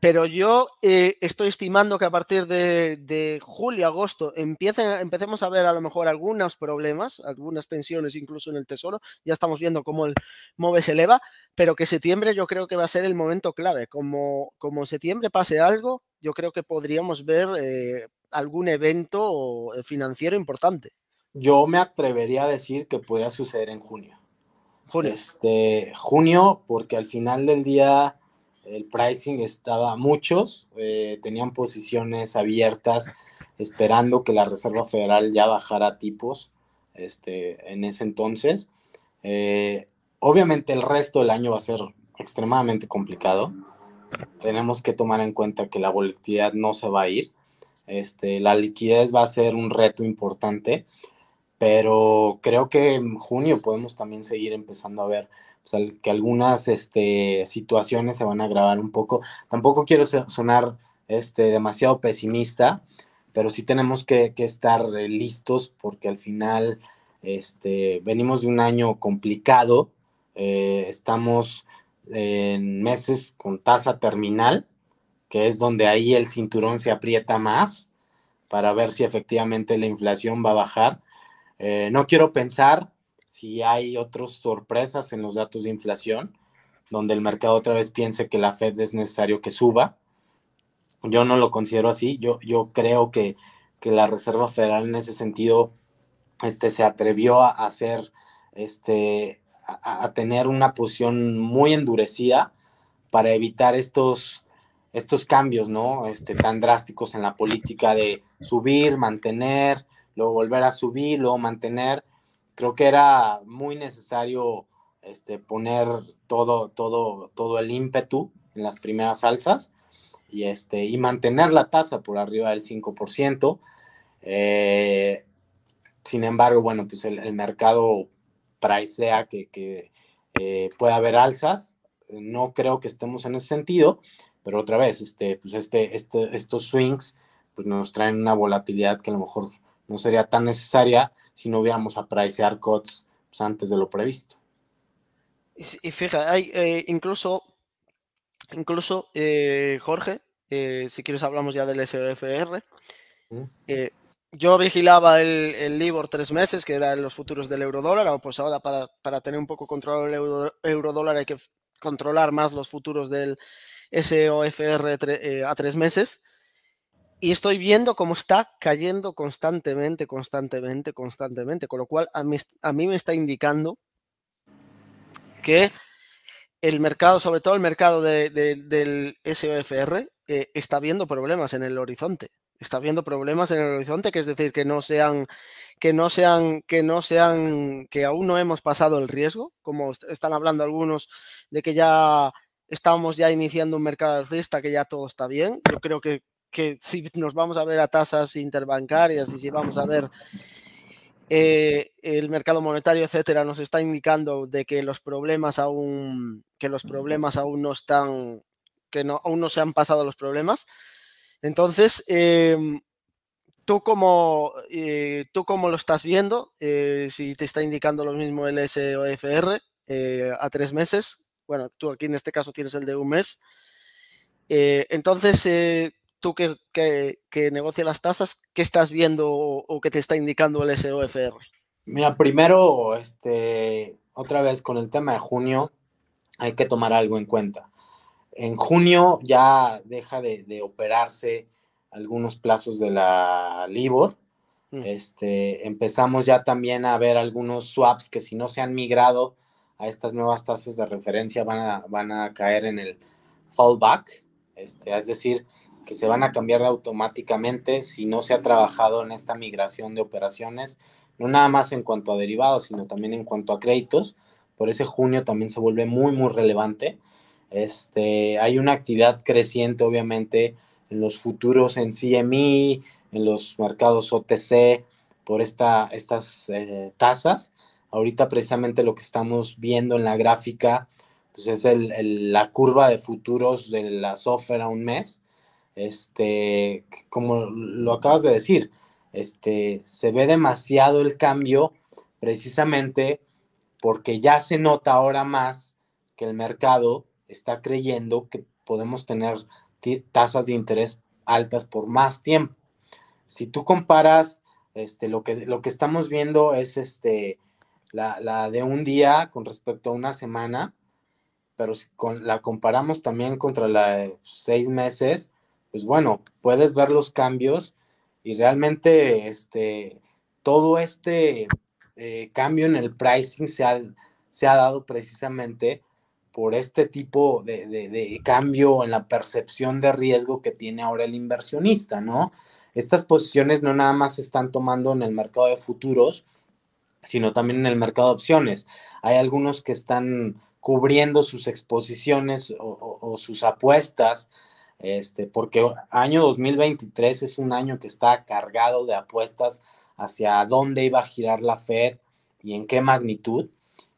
Speaker 1: pero yo eh, estoy estimando que a partir de, julio, agosto, empiecen, empecemos a ver a lo mejor algunos problemas, algunas tensiones incluso en el Tesoro. Ya estamos viendo cómo el MOVE se eleva, pero que septiembre yo creo que va a ser el momento clave. Como, como septiembre pase algo, yo creo que podríamos ver eh, algún evento eh, financiero importante.
Speaker 2: Yo me atrevería a decir que podría suceder en junio. Junio. Este, junio, porque al final del día el pricing estaba, muchos eh, tenían posiciones abiertas esperando que la Reserva Federal ya bajara tipos este, en ese entonces. Eh, obviamente el resto del año va a ser extremadamente complicado. Tenemos que tomar en cuenta que la volatilidad no se va a ir. Este, la liquidez va a ser un reto importante, pero creo que en junio podemos también seguir empezando a ver que algunas este, situaciones se van a agravar un poco. Tampoco quiero sonar este, demasiado pesimista, pero sí tenemos que, estar eh, listos porque al final venimos de un año complicado, eh, estamos en meses con tasa terminal que es donde ahí el cinturón se aprieta más para ver si efectivamente la inflación va a bajar. Eh, no quiero pensar si hay otras sorpresas en los datos de inflación, donde el mercado otra vez piense que la Fed es necesario que suba. Yo no lo considero así. Yo, yo creo que, la Reserva Federal en ese sentido este, se atrevió a hacer, este, a tener una posición muy endurecida para evitar estos estos cambios, ¿no? Este, tan drásticos en la política de subir, mantener, luego volver a subir, luego mantener. Creo que era muy necesario este, poner todo, todo, todo el ímpetu en las primeras alzas y, este, y mantener la tasa por arriba del 5%. Eh, sin embargo, bueno, pues el, el mercado pricea que, que eh, pueda haber alzas. No creo que estemos en ese sentido pero otra vez, este, pues este, este, estos swings pues nos traen una volatilidad que a lo mejor no sería tan necesaria si no hubiéramos a pricear COTS pues, antes de lo previsto.
Speaker 1: Y fija, eh, incluso, incluso eh, Jorge, eh, si quieres hablamos ya del SFR. yo vigilaba el, el, Libor tres meses, que eran los futuros del eurodólar, pues ahora para, tener un poco control el eurodólar hay que controlar más los futuros del, SOFR eh, a tres meses. Y estoy viendo cómo está cayendo constantemente, constantemente, constantemente. Con lo cual a mí, me está indicando que el mercado, sobre todo el mercado del SOFR, eh, está viendo problemas en el horizonte. Está viendo problemas en el horizonte, que es decir, que no sean, que no sean, que no sean, que aún no hemos pasado el riesgo, como están hablando algunos de que ya estamos ya iniciando un mercado alcista que ya todo está bien. Yo creo que, que si nos vamos a ver a tasas interbancarias y si vamos a ver eh, el mercado monetario, etcétera, nos está indicando de que los problemas aún, que los problemas aún no están, que no, aún no se han pasado los problemas. Entonces, em, ¿tú, como... Eh, ¿tú cómo lo estás viendo? Eh, si te está indicando lo mismo el SOFR a tres meses, bueno, tú aquí en este caso tienes el de un mes. Eh, entonces, eh, tú que, que, negocias las tasas, ¿qué estás viendo o, qué te está indicando el SOFR? Mira, primero,
Speaker 2: este, otra vez con el tema de junio, hay que tomar algo en cuenta. En junio ya deja de, operarse algunos plazos de la LIBOR. Mm. Este, empezamos ya también a ver algunos swaps que si no se han migrado a estas nuevas tasas de referencia van a, caer en el fallback, este, es decir, que se van a cambiar automáticamente si no se ha trabajado en esta migración de operaciones, no nada más en cuanto a derivados, sino también en cuanto a créditos. Por ese junio también se vuelve muy, muy relevante. Este, hay una actividad creciente, obviamente, en los futuros en CMI, e, en los mercados OTC, por esta, estas eh, tasas. Ahorita precisamente lo que estamos viendo en la gráfica, pues es el, la curva de futuros de la software a un mes. Este, como lo acabas de decir, este, se ve demasiado el cambio precisamente porque ya se nota ahora más que el mercado está creyendo que podemos tener tasas de interés altas por más tiempo. Si tú comparas este, lo, que, lo que estamos viendo es este, la, de un día con respecto a una semana, pero si la comparamos también contra la de seis meses, pues bueno, puedes ver los cambios y realmente este, todo este eh, cambio en el pricing se ha, dado precisamente por este tipo de, de, cambio en la percepción de riesgo que tiene ahora el inversionista, ¿no? Estas posiciones no nada más se están tomando en el mercado de futuros, sino también en el mercado de opciones. Hay algunos que están cubriendo sus exposiciones o, sus apuestas, este, porque año 2023 es un año que está cargado de apuestas hacia dónde iba a girar la Fed y en qué magnitud.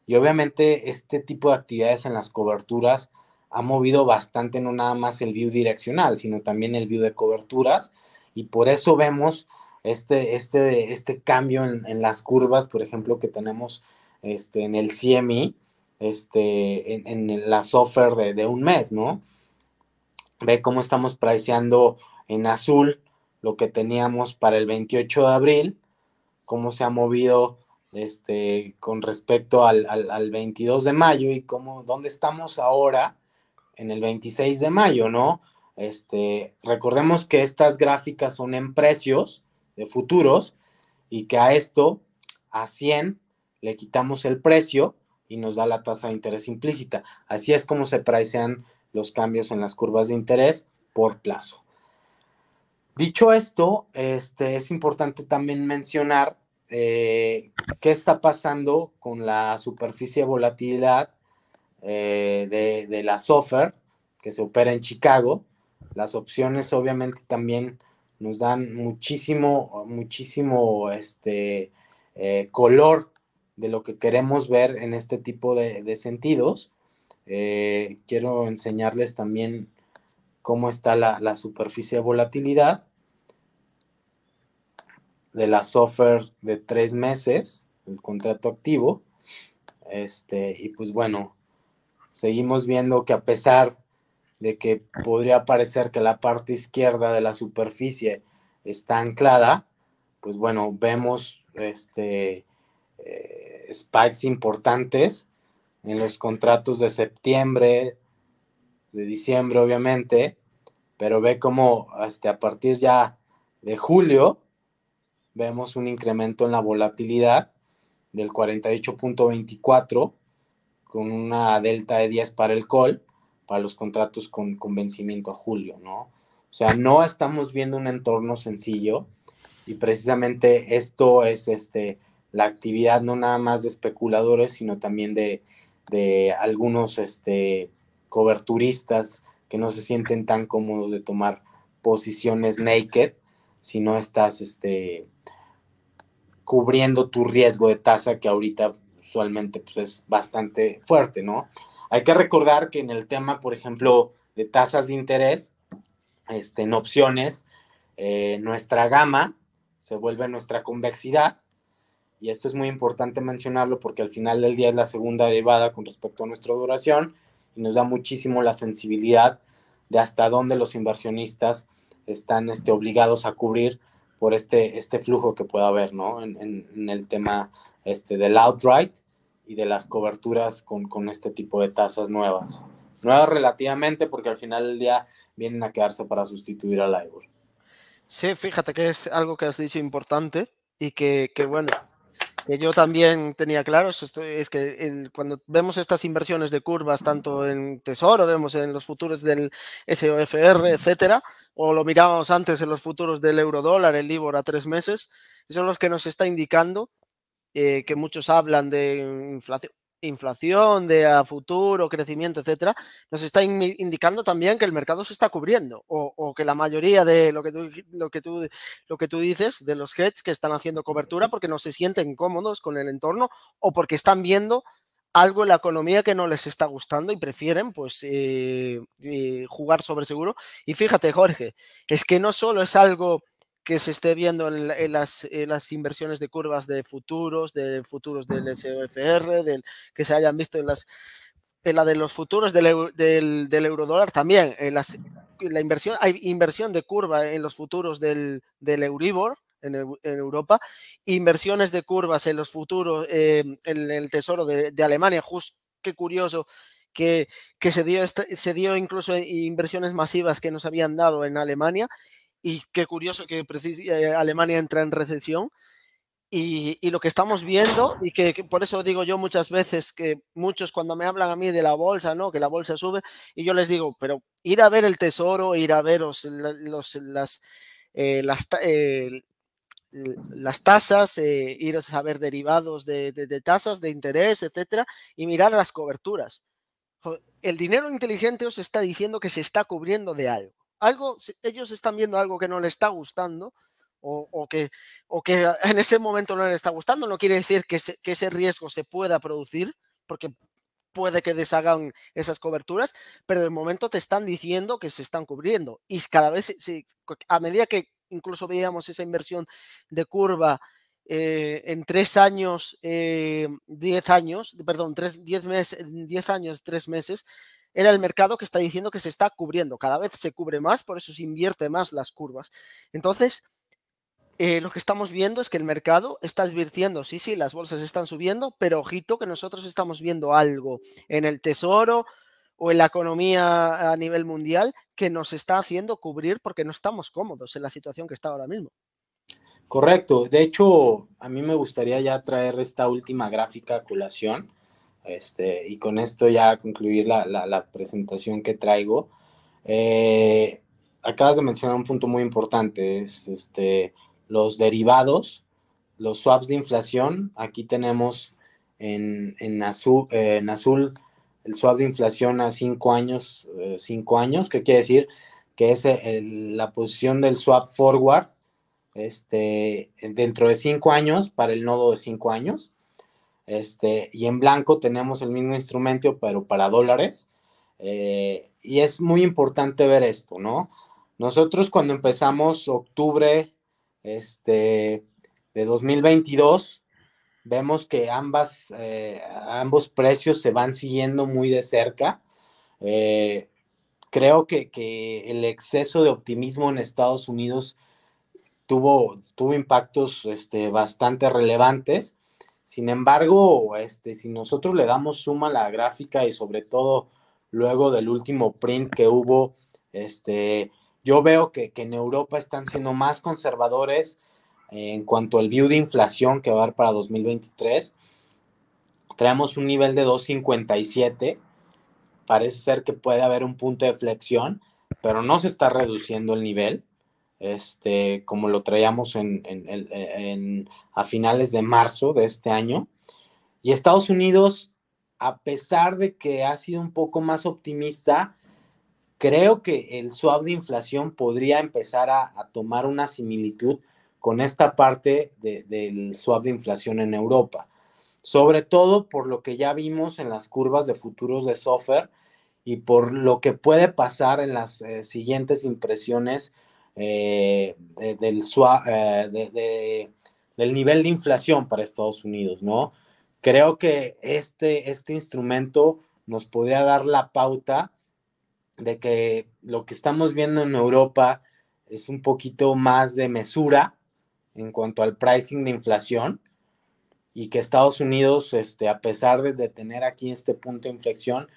Speaker 2: Y obviamente este tipo de actividades en las coberturas ha movido bastante no nada más el view direccional, sino también el view de coberturas. Y por eso vemos este, este, este, cambio en, las curvas, por ejemplo, que tenemos este, en el CMI, e, este, en, la software de, un mes, ¿no? Ve cómo estamos priceando en azul lo que teníamos para el 28 de abril, cómo se ha movido este, con respecto al, al 22 de mayo y cómo, dónde estamos ahora en el 26 de mayo, ¿no? Este, recordemos que estas gráficas son en precios, de futuros y que a esto, a 100, le quitamos el precio y nos da la tasa de interés implícita. Así es como se precian los cambios en las curvas de interés por plazo. Dicho esto, este, es importante también mencionar eh, qué está pasando con la superficie de volatilidad eh, de, de, la software que se opera en Chicago. Las opciones obviamente también nos dan muchísimo, muchísimo este, eh, color de lo que queremos ver en este tipo de, sentidos. Eh, quiero enseñarles también cómo está la, superficie de volatilidad de la software de tres meses, el contrato activo. Este, y pues bueno, seguimos viendo que a pesar de que podría parecer que la parte izquierda de la superficie está anclada, pues bueno, vemos este, eh, spikes importantes en los contratos de septiembre, de diciembre obviamente, pero ve como hasta este, a partir ya de julio vemos un incremento en la volatilidad del 48.24 con una delta de 10 para el call a los contratos con, con vencimiento a julio, ¿no? O sea, no estamos viendo un entorno sencillo y precisamente esto es este, la actividad no nada más de especuladores, sino también de, algunos este, coberturistas que no se sienten tan cómodos de tomar posiciones naked si no estás este, cubriendo tu riesgo de tasa que ahorita usualmente pues, es bastante fuerte, ¿no? Hay que recordar que en el tema, por ejemplo, de tasas de interés, este, en opciones, eh, nuestra gama se vuelve nuestra convexidad. Y esto es muy importante mencionarlo porque al final del día es la segunda derivada con respecto a nuestra duración y nos da muchísimo la sensibilidad de hasta dónde los inversionistas están este, obligados a cubrir por este, este flujo que pueda haber ¿no? en, en el tema este, del outright de las coberturas con, este tipo de tasas nuevas. Nuevas relativamente porque al final del día vienen a quedarse para sustituir al LIBOR.
Speaker 1: Sí, fíjate que es algo que has dicho importante y que, bueno, que yo también tenía claro, es que cuando vemos estas inversiones de curvas, tanto en Tesoro, vemos en los futuros del SOFR, etcétera, o lo mirábamos antes en los futuros del euro dólar, el LIBOR a tres meses, son los que nos está indicando eh, que muchos hablan de inflación, inflación, de a futuro, crecimiento, etcétera, nos está indicando también que el mercado se está cubriendo o, que la mayoría de lo que, tú, lo, que tú, lo que tú dices de los hedge que están haciendo cobertura porque no se sienten cómodos con el entorno o porque están viendo algo en la economía que no les está gustando y prefieren pues eh, eh, jugar sobre seguro. Y fíjate, Jorge, es que no solo es algo que se esté viendo en, las, inversiones de curvas de futuros, de futuros del SOFR, que se hayan visto en las la de los futuros del, eurodólar también, en las, la inversión, hay inversión de curva en los futuros del, Euribor en, Europa, inversiones de curvas en los futuros, eh, en el tesoro de, Alemania, justo qué curioso, que, se, dio, se dio incluso inversiones masivas que nos habían dado en Alemania y qué curioso que eh, Alemania entra en recesión. Y, lo que estamos viendo, y que, por eso digo yo muchas veces que muchos cuando me hablan a mí de la bolsa, ¿no? Que la bolsa sube, y yo les digo, pero ir a ver el tesoro, ir a ver los, las, eh, eh, las, tasas, ir a ver derivados de, de tasas, de interés, etcétera, y mirar las coberturas. El dinero inteligente os está diciendo que se está cubriendo de algo algo, ellos están viendo algo que no les está gustando o, que, o que en ese momento no les está gustando, no quiere decir que, ese riesgo se pueda producir, porque puede que deshagan esas coberturas, pero de momento te están diciendo que se están cubriendo. Y cada vez, a medida que incluso veíamos esa inversión de curva eh, en tres años, eh, diez años, perdón, tres, diez, meses, diez años, tres meses, era el mercado que está diciendo que se está cubriendo. Cada vez se cubre más, por eso se invierte más las curvas. Entonces, eh, lo que estamos viendo es que el mercado está advirtiendo, sí, sí, las bolsas están subiendo, pero ojito que nosotros estamos viendo algo en el tesoro o en la economía a nivel mundial que nos está haciendo cubrir porque no estamos cómodos en la situación que está ahora mismo.
Speaker 2: Correcto. De hecho, a mí me gustaría ya traer esta última gráfica a colación este, y con esto ya concluir la, la, presentación que traigo. Eh, acabas de mencionar un punto muy importante, es este, los derivados, los swaps de inflación. Aquí tenemos en, en, azul, eh, en azul el swap de inflación a 5 años, 5 eh, años, que quiere decir que es la posición del swap forward este, dentro de 5 años para el nodo de 5 años. Este, y en blanco tenemos el mismo instrumento, pero para dólares. Eh, y es muy importante ver esto, ¿no? Nosotros cuando empezamos octubre este, de 2022, vemos que eh, ambos precios se van siguiendo muy de cerca. Eh, creo que, el exceso de optimismo en Estados Unidos tuvo, tuvo impactos este, bastante relevantes sin embargo, este, si nosotros le damos suma a la gráfica y sobre todo luego del último print que hubo, este, yo veo que, en Europa están siendo más conservadores en cuanto al view de inflación que va a haber para 2023. Traemos un nivel de 257. Parece ser que puede haber un punto de flexión, pero no se está reduciendo el nivel este, como lo traíamos a finales de marzo de este año. Y Estados Unidos, a pesar de que ha sido un poco más optimista, creo que el swap de inflación podría empezar a, tomar una similitud con esta parte del swap de inflación en Europa. Sobre todo por lo que ya vimos en las curvas de futuros de software y por lo que puede pasar en las eh, siguientes impresiones eh, eh, del, nivel de inflación para Estados Unidos, ¿no? Creo que este, este instrumento nos podría dar la pauta de que lo que estamos viendo en Europa es un poquito más de mesura en cuanto al pricing de inflación y que Estados Unidos, este, a pesar de, tener aquí este punto de inflexión,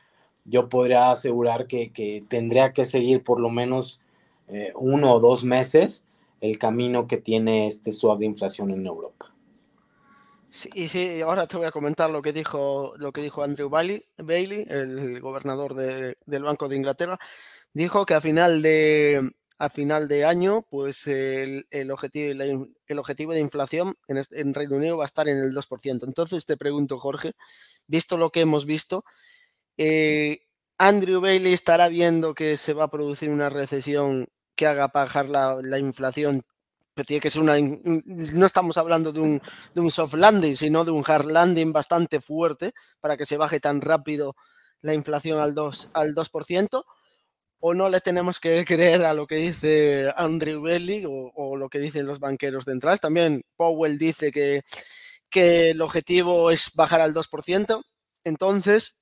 Speaker 2: yo podría asegurar que, que, tendría que seguir por lo menos eh, uno o dos meses el camino que tiene este suave de inflación en Europa.
Speaker 1: Sí, y sí, ahora te voy a comentar lo que dijo, lo que dijo Andrew Bailey, el gobernador del Banco de Inglaterra. Dijo que a final de, a final de año, pues el, objetivo, el objetivo de inflación en, Reino Unido va a estar en el 2%. Entonces te pregunto, Jorge, visto lo que hemos visto, eh, ¿Andrew Bailey estará viendo que se va a producir una recesión que haga bajar la, inflación, tiene que ser una. No estamos hablando de un, soft landing, sino de un hard landing bastante fuerte para que se baje tan rápido la inflación al 2%. Al 2% o no le tenemos que creer a lo que dice Andrew belli o, lo que dicen los banqueros centrales. También Powell dice que, que el objetivo es bajar al 2%. Entonces,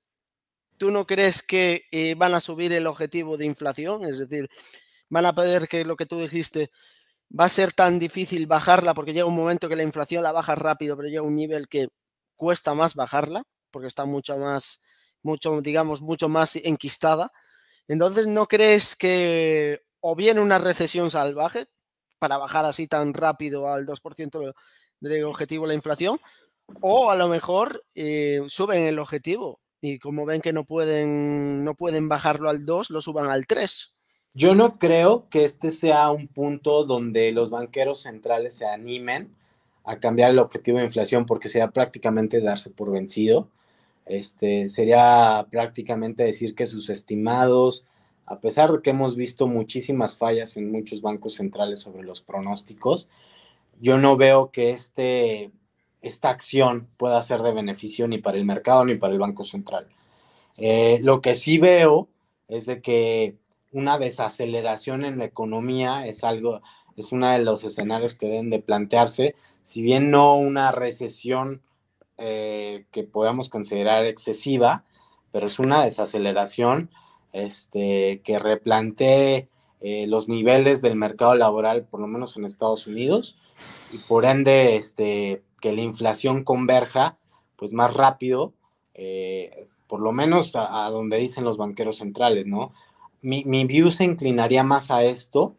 Speaker 1: ¿tú no crees que eh, van a subir el objetivo de inflación? Es decir, van a poder que lo que tú dijiste, va a ser tan difícil bajarla porque llega un momento que la inflación la baja rápido, pero llega un nivel que cuesta más bajarla porque está mucho más, mucho, digamos, mucho más enquistada. Entonces, ¿no crees que o bien una recesión salvaje para bajar así tan rápido al 2% del objetivo la inflación? O a lo mejor eh, suben el objetivo y como ven que no pueden, no pueden bajarlo al 2, lo suban al 3. Yo no creo que este sea un punto
Speaker 2: donde los banqueros centrales se animen a cambiar el objetivo de inflación porque sería prácticamente darse por vencido. Este, sería prácticamente decir que sus estimados, a pesar de que hemos visto muchísimas fallas en muchos bancos centrales sobre los pronósticos, yo no veo que este, esta acción pueda ser de beneficio ni para el mercado ni para el Banco Central. Eh, lo que sí veo es de que una desaceleración en la economía es algo, es uno de los escenarios que deben de plantearse, si bien no una recesión eh, que podamos considerar excesiva, pero es una desaceleración este, que replantee eh, los niveles del mercado laboral, por lo menos en Estados Unidos, y por ende este, que la inflación converja pues más rápido, eh, por lo menos a, a donde dicen los banqueros centrales, ¿no? mi, view se inclinaría más a esto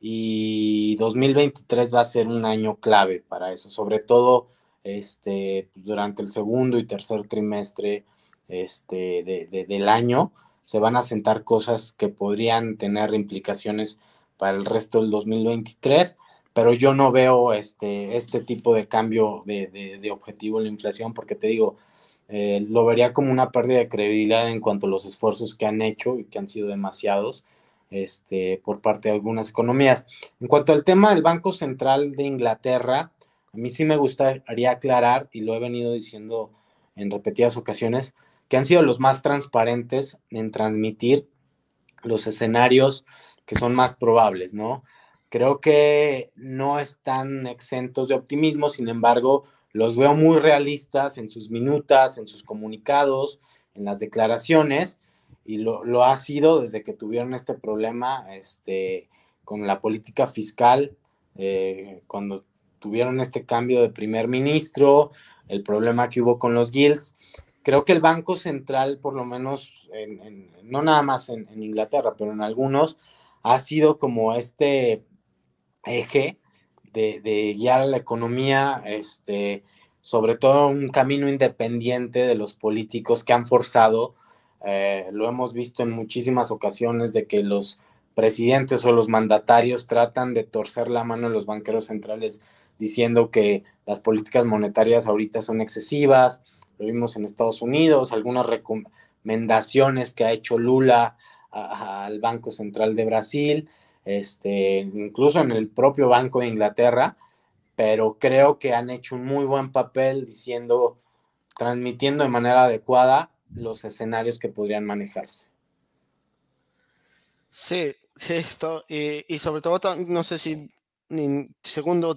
Speaker 2: y 2023 va a ser un año clave para eso, sobre todo este, durante el segundo y tercer trimestre este, del año se van a sentar cosas que podrían tener implicaciones para el resto del 2023, pero yo no veo este, este tipo de cambio de objetivo en la inflación porque te digo, eh, lo vería como una pérdida de credibilidad en cuanto a los esfuerzos que han hecho y que han sido demasiados este, por parte de algunas economías. En cuanto al tema del Banco Central de Inglaterra, a mí sí me gustaría aclarar, y lo he venido diciendo en repetidas ocasiones, que han sido los más transparentes en transmitir los escenarios que son más probables, ¿no? Creo que no están exentos de optimismo, sin embargo, los veo muy realistas en sus minutas, en sus comunicados, en las declaraciones, y lo, ha sido desde que tuvieron este problema este, con la política fiscal, eh, cuando tuvieron este cambio de primer ministro, el problema que hubo con los guilds. Creo que el Banco Central, por lo menos, en, no nada más en Inglaterra, pero en algunos, ha sido como este eje de, guiar a la economía, este, sobre todo un camino independiente de los políticos que han forzado, eh, lo hemos visto en muchísimas ocasiones, de que los presidentes o los mandatarios tratan de torcer la mano a los banqueros centrales diciendo que las políticas monetarias ahorita son excesivas, lo vimos en Estados Unidos, algunas recomendaciones que ha hecho Lula al Banco Central de Brasil, este, incluso en el propio Banco de Inglaterra, pero creo que han hecho un muy buen papel diciendo, transmitiendo de manera adecuada los escenarios que podrían manejarse.
Speaker 1: Sí, esto, y, y sobre todo, no sé si segundo,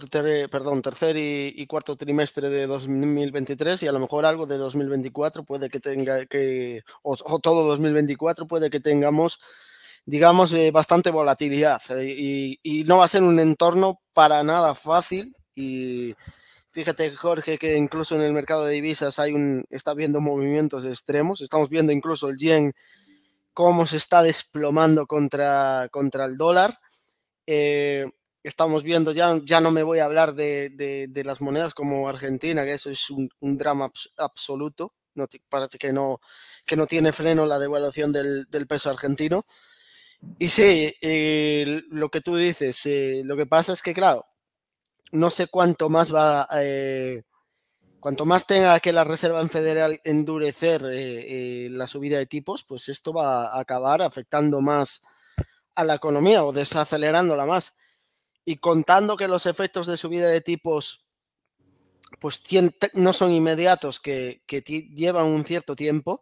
Speaker 1: perdón, tercer y, cuarto trimestre de 2023 y a lo mejor algo de 2024 puede que tenga que, o todo 2024 puede que tengamos digamos, eh, bastante volatilidad eh, y, no va a ser un entorno para nada fácil. Y fíjate, Jorge, que incluso en el mercado de divisas hay un, está viendo movimientos extremos. Estamos viendo incluso el yen cómo se está desplomando contra, contra el dólar. Eh, estamos viendo, ya, ya no me voy a hablar de, de, las monedas como Argentina, que eso es un, drama absoluto. No, parece que no, que no tiene freno la devaluación del, del peso argentino. Y sí, eh, lo que tú dices, eh, lo que pasa es que, claro, no sé cuánto más va, eh, cuanto más tenga que la Reserva Federal endurecer la subida de tipos, pues esto va a acabar afectando más a la economía o desacelerándola más. Y contando que los efectos de subida de tipos pues no son inmediatos, que llevan un cierto tiempo,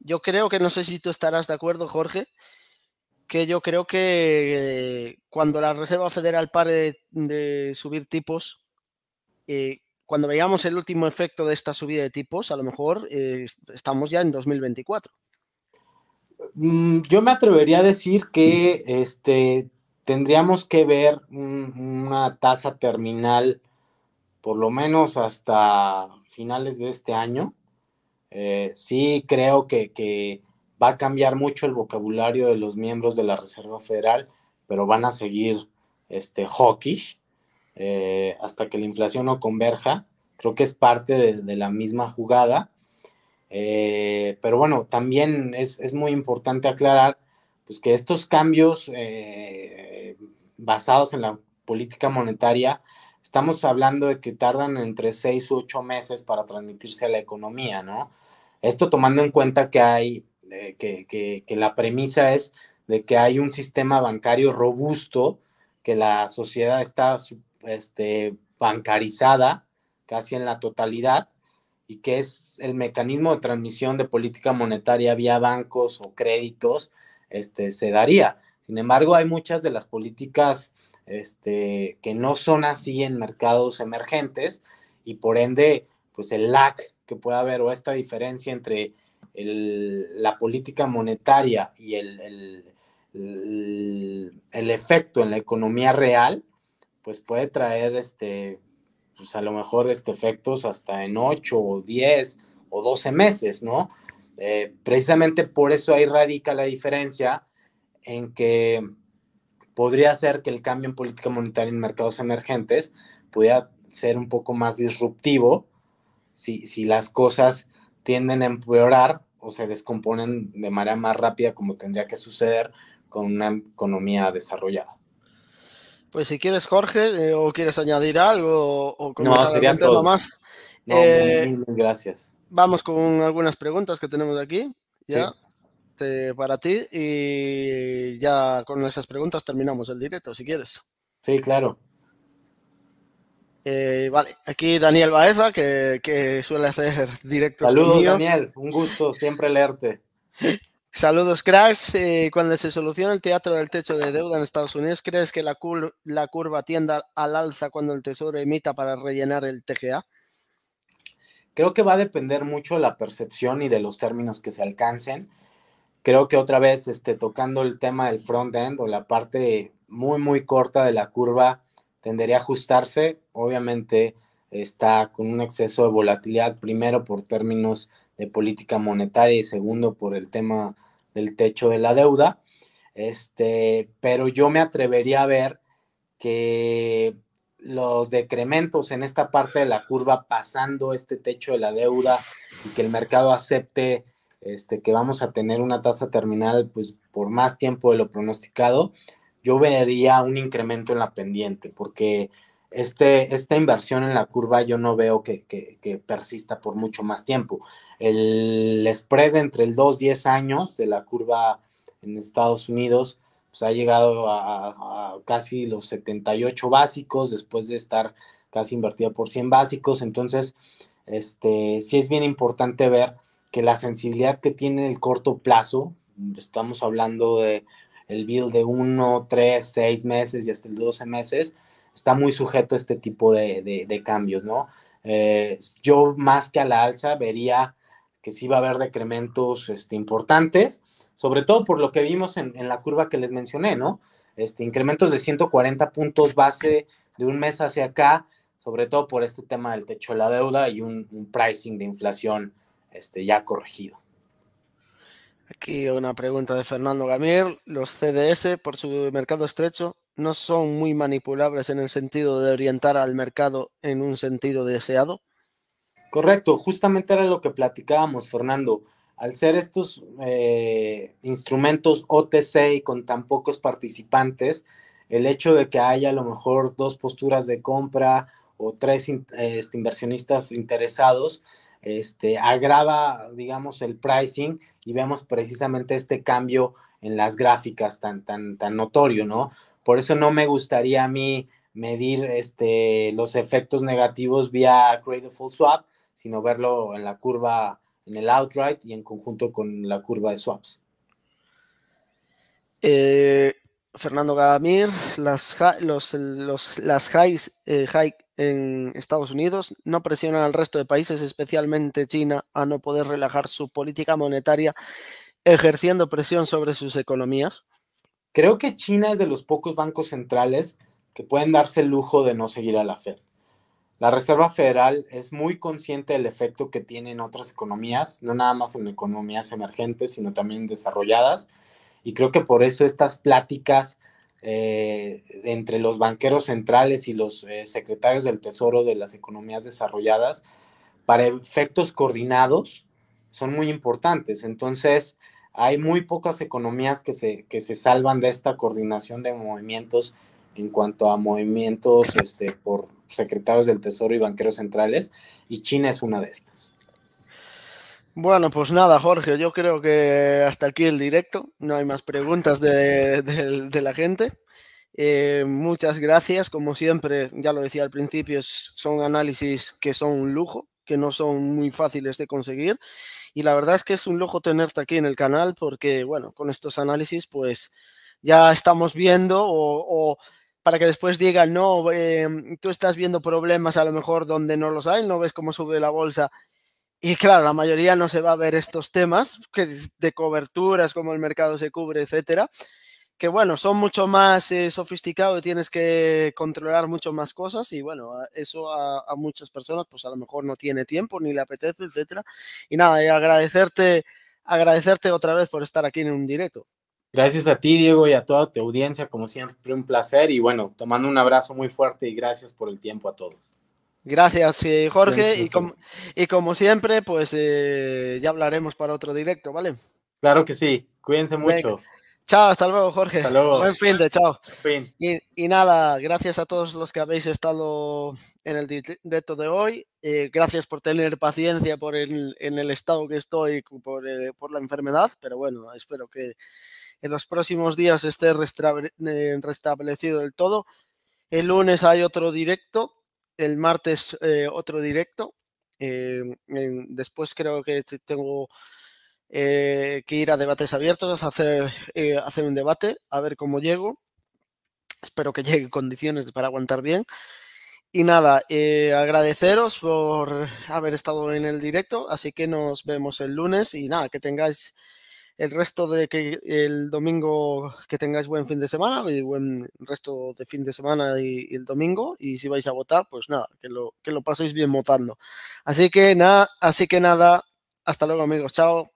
Speaker 1: yo creo que no sé si tú estarás de acuerdo, Jorge, que yo creo que eh, cuando la Reserva Federal pare de, subir tipos, eh, cuando veamos el último efecto de esta subida de tipos, a lo mejor eh, estamos ya en 2024.
Speaker 2: Mm, yo me atrevería a decir que este, tendríamos que ver una tasa terminal por lo menos hasta finales de este año. sí creo que va a cambiar mucho el vocabulario de los miembros de la Reserva Federal, pero van a seguir este, hawkish eh, hasta que la inflación no converja. Creo que es parte de, la misma jugada. Eh, pero bueno, también es, muy importante aclarar pues, que estos cambios eh, basados en la política monetaria, estamos hablando de que tardan entre seis u ocho meses para transmitirse a la economía, ¿no? Esto tomando en cuenta que hay que, la premisa es de que hay un sistema bancario robusto, que la sociedad está este, bancarizada casi en la totalidad y que es el mecanismo de transmisión de política monetaria vía bancos o créditos, este, se daría. Sin embargo, hay muchas de las políticas este, que no son así en mercados emergentes y por ende, pues el lag que puede haber o esta diferencia entre el, la política monetaria y el, efecto en la economía real, pues puede traer este, pues a lo mejor este efectos hasta en 8 o 10 o 12 meses, ¿no? Eh, precisamente por eso ahí radica la diferencia en que podría ser que el cambio en política monetaria en mercados emergentes pudiera ser un poco más disruptivo si, si las cosas tienden a empeorar o se descomponen de manera más rápida como tendría que suceder con una economía desarrollada.
Speaker 1: Pues si quieres, Jorge, eh, o quieres añadir algo o, comentar no, sería eh, más. gracias. Vamos con algunas preguntas que tenemos aquí. Ya. para ti y ya con esas preguntas terminamos el directo, si quieres. Sí, claro. Eh, vale, aquí Daniel Baeza, que, suele hacer directos. Saludos, Daniel, un gusto
Speaker 2: siempre leerte.
Speaker 1: Saludos, cracks. Eh, cuando se soluciona el teatro del techo de deuda en Estados Unidos, ¿crees que la, curva tienda al alza cuando el Tesoro emita para rellenar el TGA?
Speaker 2: Creo que va a depender mucho de la percepción y de los términos que se alcancen. Creo que otra vez, este, tocando el tema del front-end o la parte muy, muy corta de la curva, tendería a ajustarse. Obviamente está con un exceso de volatilidad, primero por términos de política monetaria y segundo por el tema del techo de la deuda. Este, pero yo me atrevería a ver que los decrementos en esta parte de la curva pasando este techo de la deuda y que el mercado acepte este, que vamos a tener una tasa terminal pues, por más tiempo de lo pronosticado, yo vería un incremento en la pendiente, porque este, esta inversión en la curva yo no veo que, que, persista por mucho más tiempo. El spread entre el 2 10 años de la curva en Estados Unidos pues ha llegado a, casi los 78 básicos después de estar casi invertida por 100 básicos. Entonces, este, sí es bien importante ver que la sensibilidad que tiene el corto plazo, estamos hablando de el bill de 1, tres, seis meses y hasta el 12 meses, está muy sujeto a este tipo de, cambios, ¿no? Eh, yo más que a la alza vería que sí va a haber decrementos este, importantes, sobre todo por lo que vimos en, la curva que les mencioné, ¿no? Este, incrementos de 140 puntos base de un mes hacia acá, sobre todo por este tema del techo de la deuda y un, un pricing de inflación este, ya corregido.
Speaker 1: Aquí una pregunta de Fernando Gamir. Los CDS, por su mercado estrecho, no son muy manipulables en el sentido de orientar al mercado en un sentido deseado. Correcto, justamente era lo que platicábamos, Fernando. Al ser estos eh,
Speaker 2: instrumentos OTC y con tan pocos participantes, el hecho de que haya a lo mejor dos posturas de compra o tres este, inversionistas interesados, este, agrava, digamos, el pricing y vemos precisamente este cambio en las gráficas tan, tan, tan notorio, ¿no? Por eso no me gustaría a mí medir este, los efectos negativos vía Full Swap, sino verlo en la curva, en el outright y en conjunto con la curva de swaps.
Speaker 1: Eh, Fernando Gadamir, las, highs, high en Estados Unidos, no presionan al resto de países, especialmente China, a no poder relajar su política monetaria, ejerciendo presión sobre sus economías? Creo que China es de los pocos bancos centrales
Speaker 2: que pueden darse el lujo de no seguir a la Fed. La Reserva Federal es muy consciente del efecto que tiene en otras economías, no nada más en economías emergentes, sino también desarrolladas. Y creo que por eso estas pláticas eh, entre los banqueros centrales y los eh, secretarios del Tesoro de las economías desarrolladas para efectos coordinados son muy importantes. Entonces, hay muy pocas economías que se, que se salvan de esta coordinación de movimientos en cuanto a movimientos este, por secretarios del Tesoro y banqueros centrales, y China es una
Speaker 1: de estas. Bueno, pues nada, Jorge, yo creo que hasta aquí el directo. No hay más preguntas de, la gente. Eh, muchas gracias. Como siempre, ya lo decía al principio, son análisis que son un lujo, que no son muy fáciles de conseguir. Y la verdad es que es un lujo tenerte aquí en el canal porque, bueno, con estos análisis, pues ya estamos viendo o, para que después digan, no, eh, tú estás viendo problemas a lo mejor donde no los hay, no ves cómo sube la bolsa y claro, la mayoría no se va a ver estos temas que de coberturas, como el mercado se cubre, etcétera, que bueno, son mucho más eh, sofisticados y tienes que controlar mucho más cosas y bueno, eso a, muchas personas pues a lo mejor no tiene tiempo ni le apetece, etcétera. Y nada, agradecerte, agradecerte otra vez por estar aquí en un directo.
Speaker 2: Gracias a ti, Diego, y a toda tu audiencia, como siempre, un placer y bueno, tomando un abrazo muy fuerte y gracias por el tiempo a todos.
Speaker 1: Gracias, Jorge. Y, y, como siempre, pues eh, ya hablaremos para otro directo, ¿vale?
Speaker 2: Claro que sí. Cuídense mucho.
Speaker 1: Chao, hasta luego, Jorge. Hasta luego. Buen fin de chao. Fin. Y, nada, gracias a todos los que habéis estado en el directo de hoy. Eh, gracias por tener paciencia por el, en el estado que estoy por, eh, por la enfermedad, pero bueno, espero que en los próximos días esté restablecido del todo. El lunes hay otro directo el martes eh, otro directo. Eh, después creo que tengo eh, que ir a debates abiertos, a hacer, hacer un debate, a ver cómo llego. Espero que llegue condiciones para aguantar bien. Y nada, agradeceros por haber estado en el directo, así que nos vemos el lunes y nada, que tengáis el resto de que el domingo que tengáis buen fin de semana y buen resto de fin de semana y, el domingo y si vais a votar pues nada que lo que lo paséis bien votando así que nada así que nada hasta luego amigos chao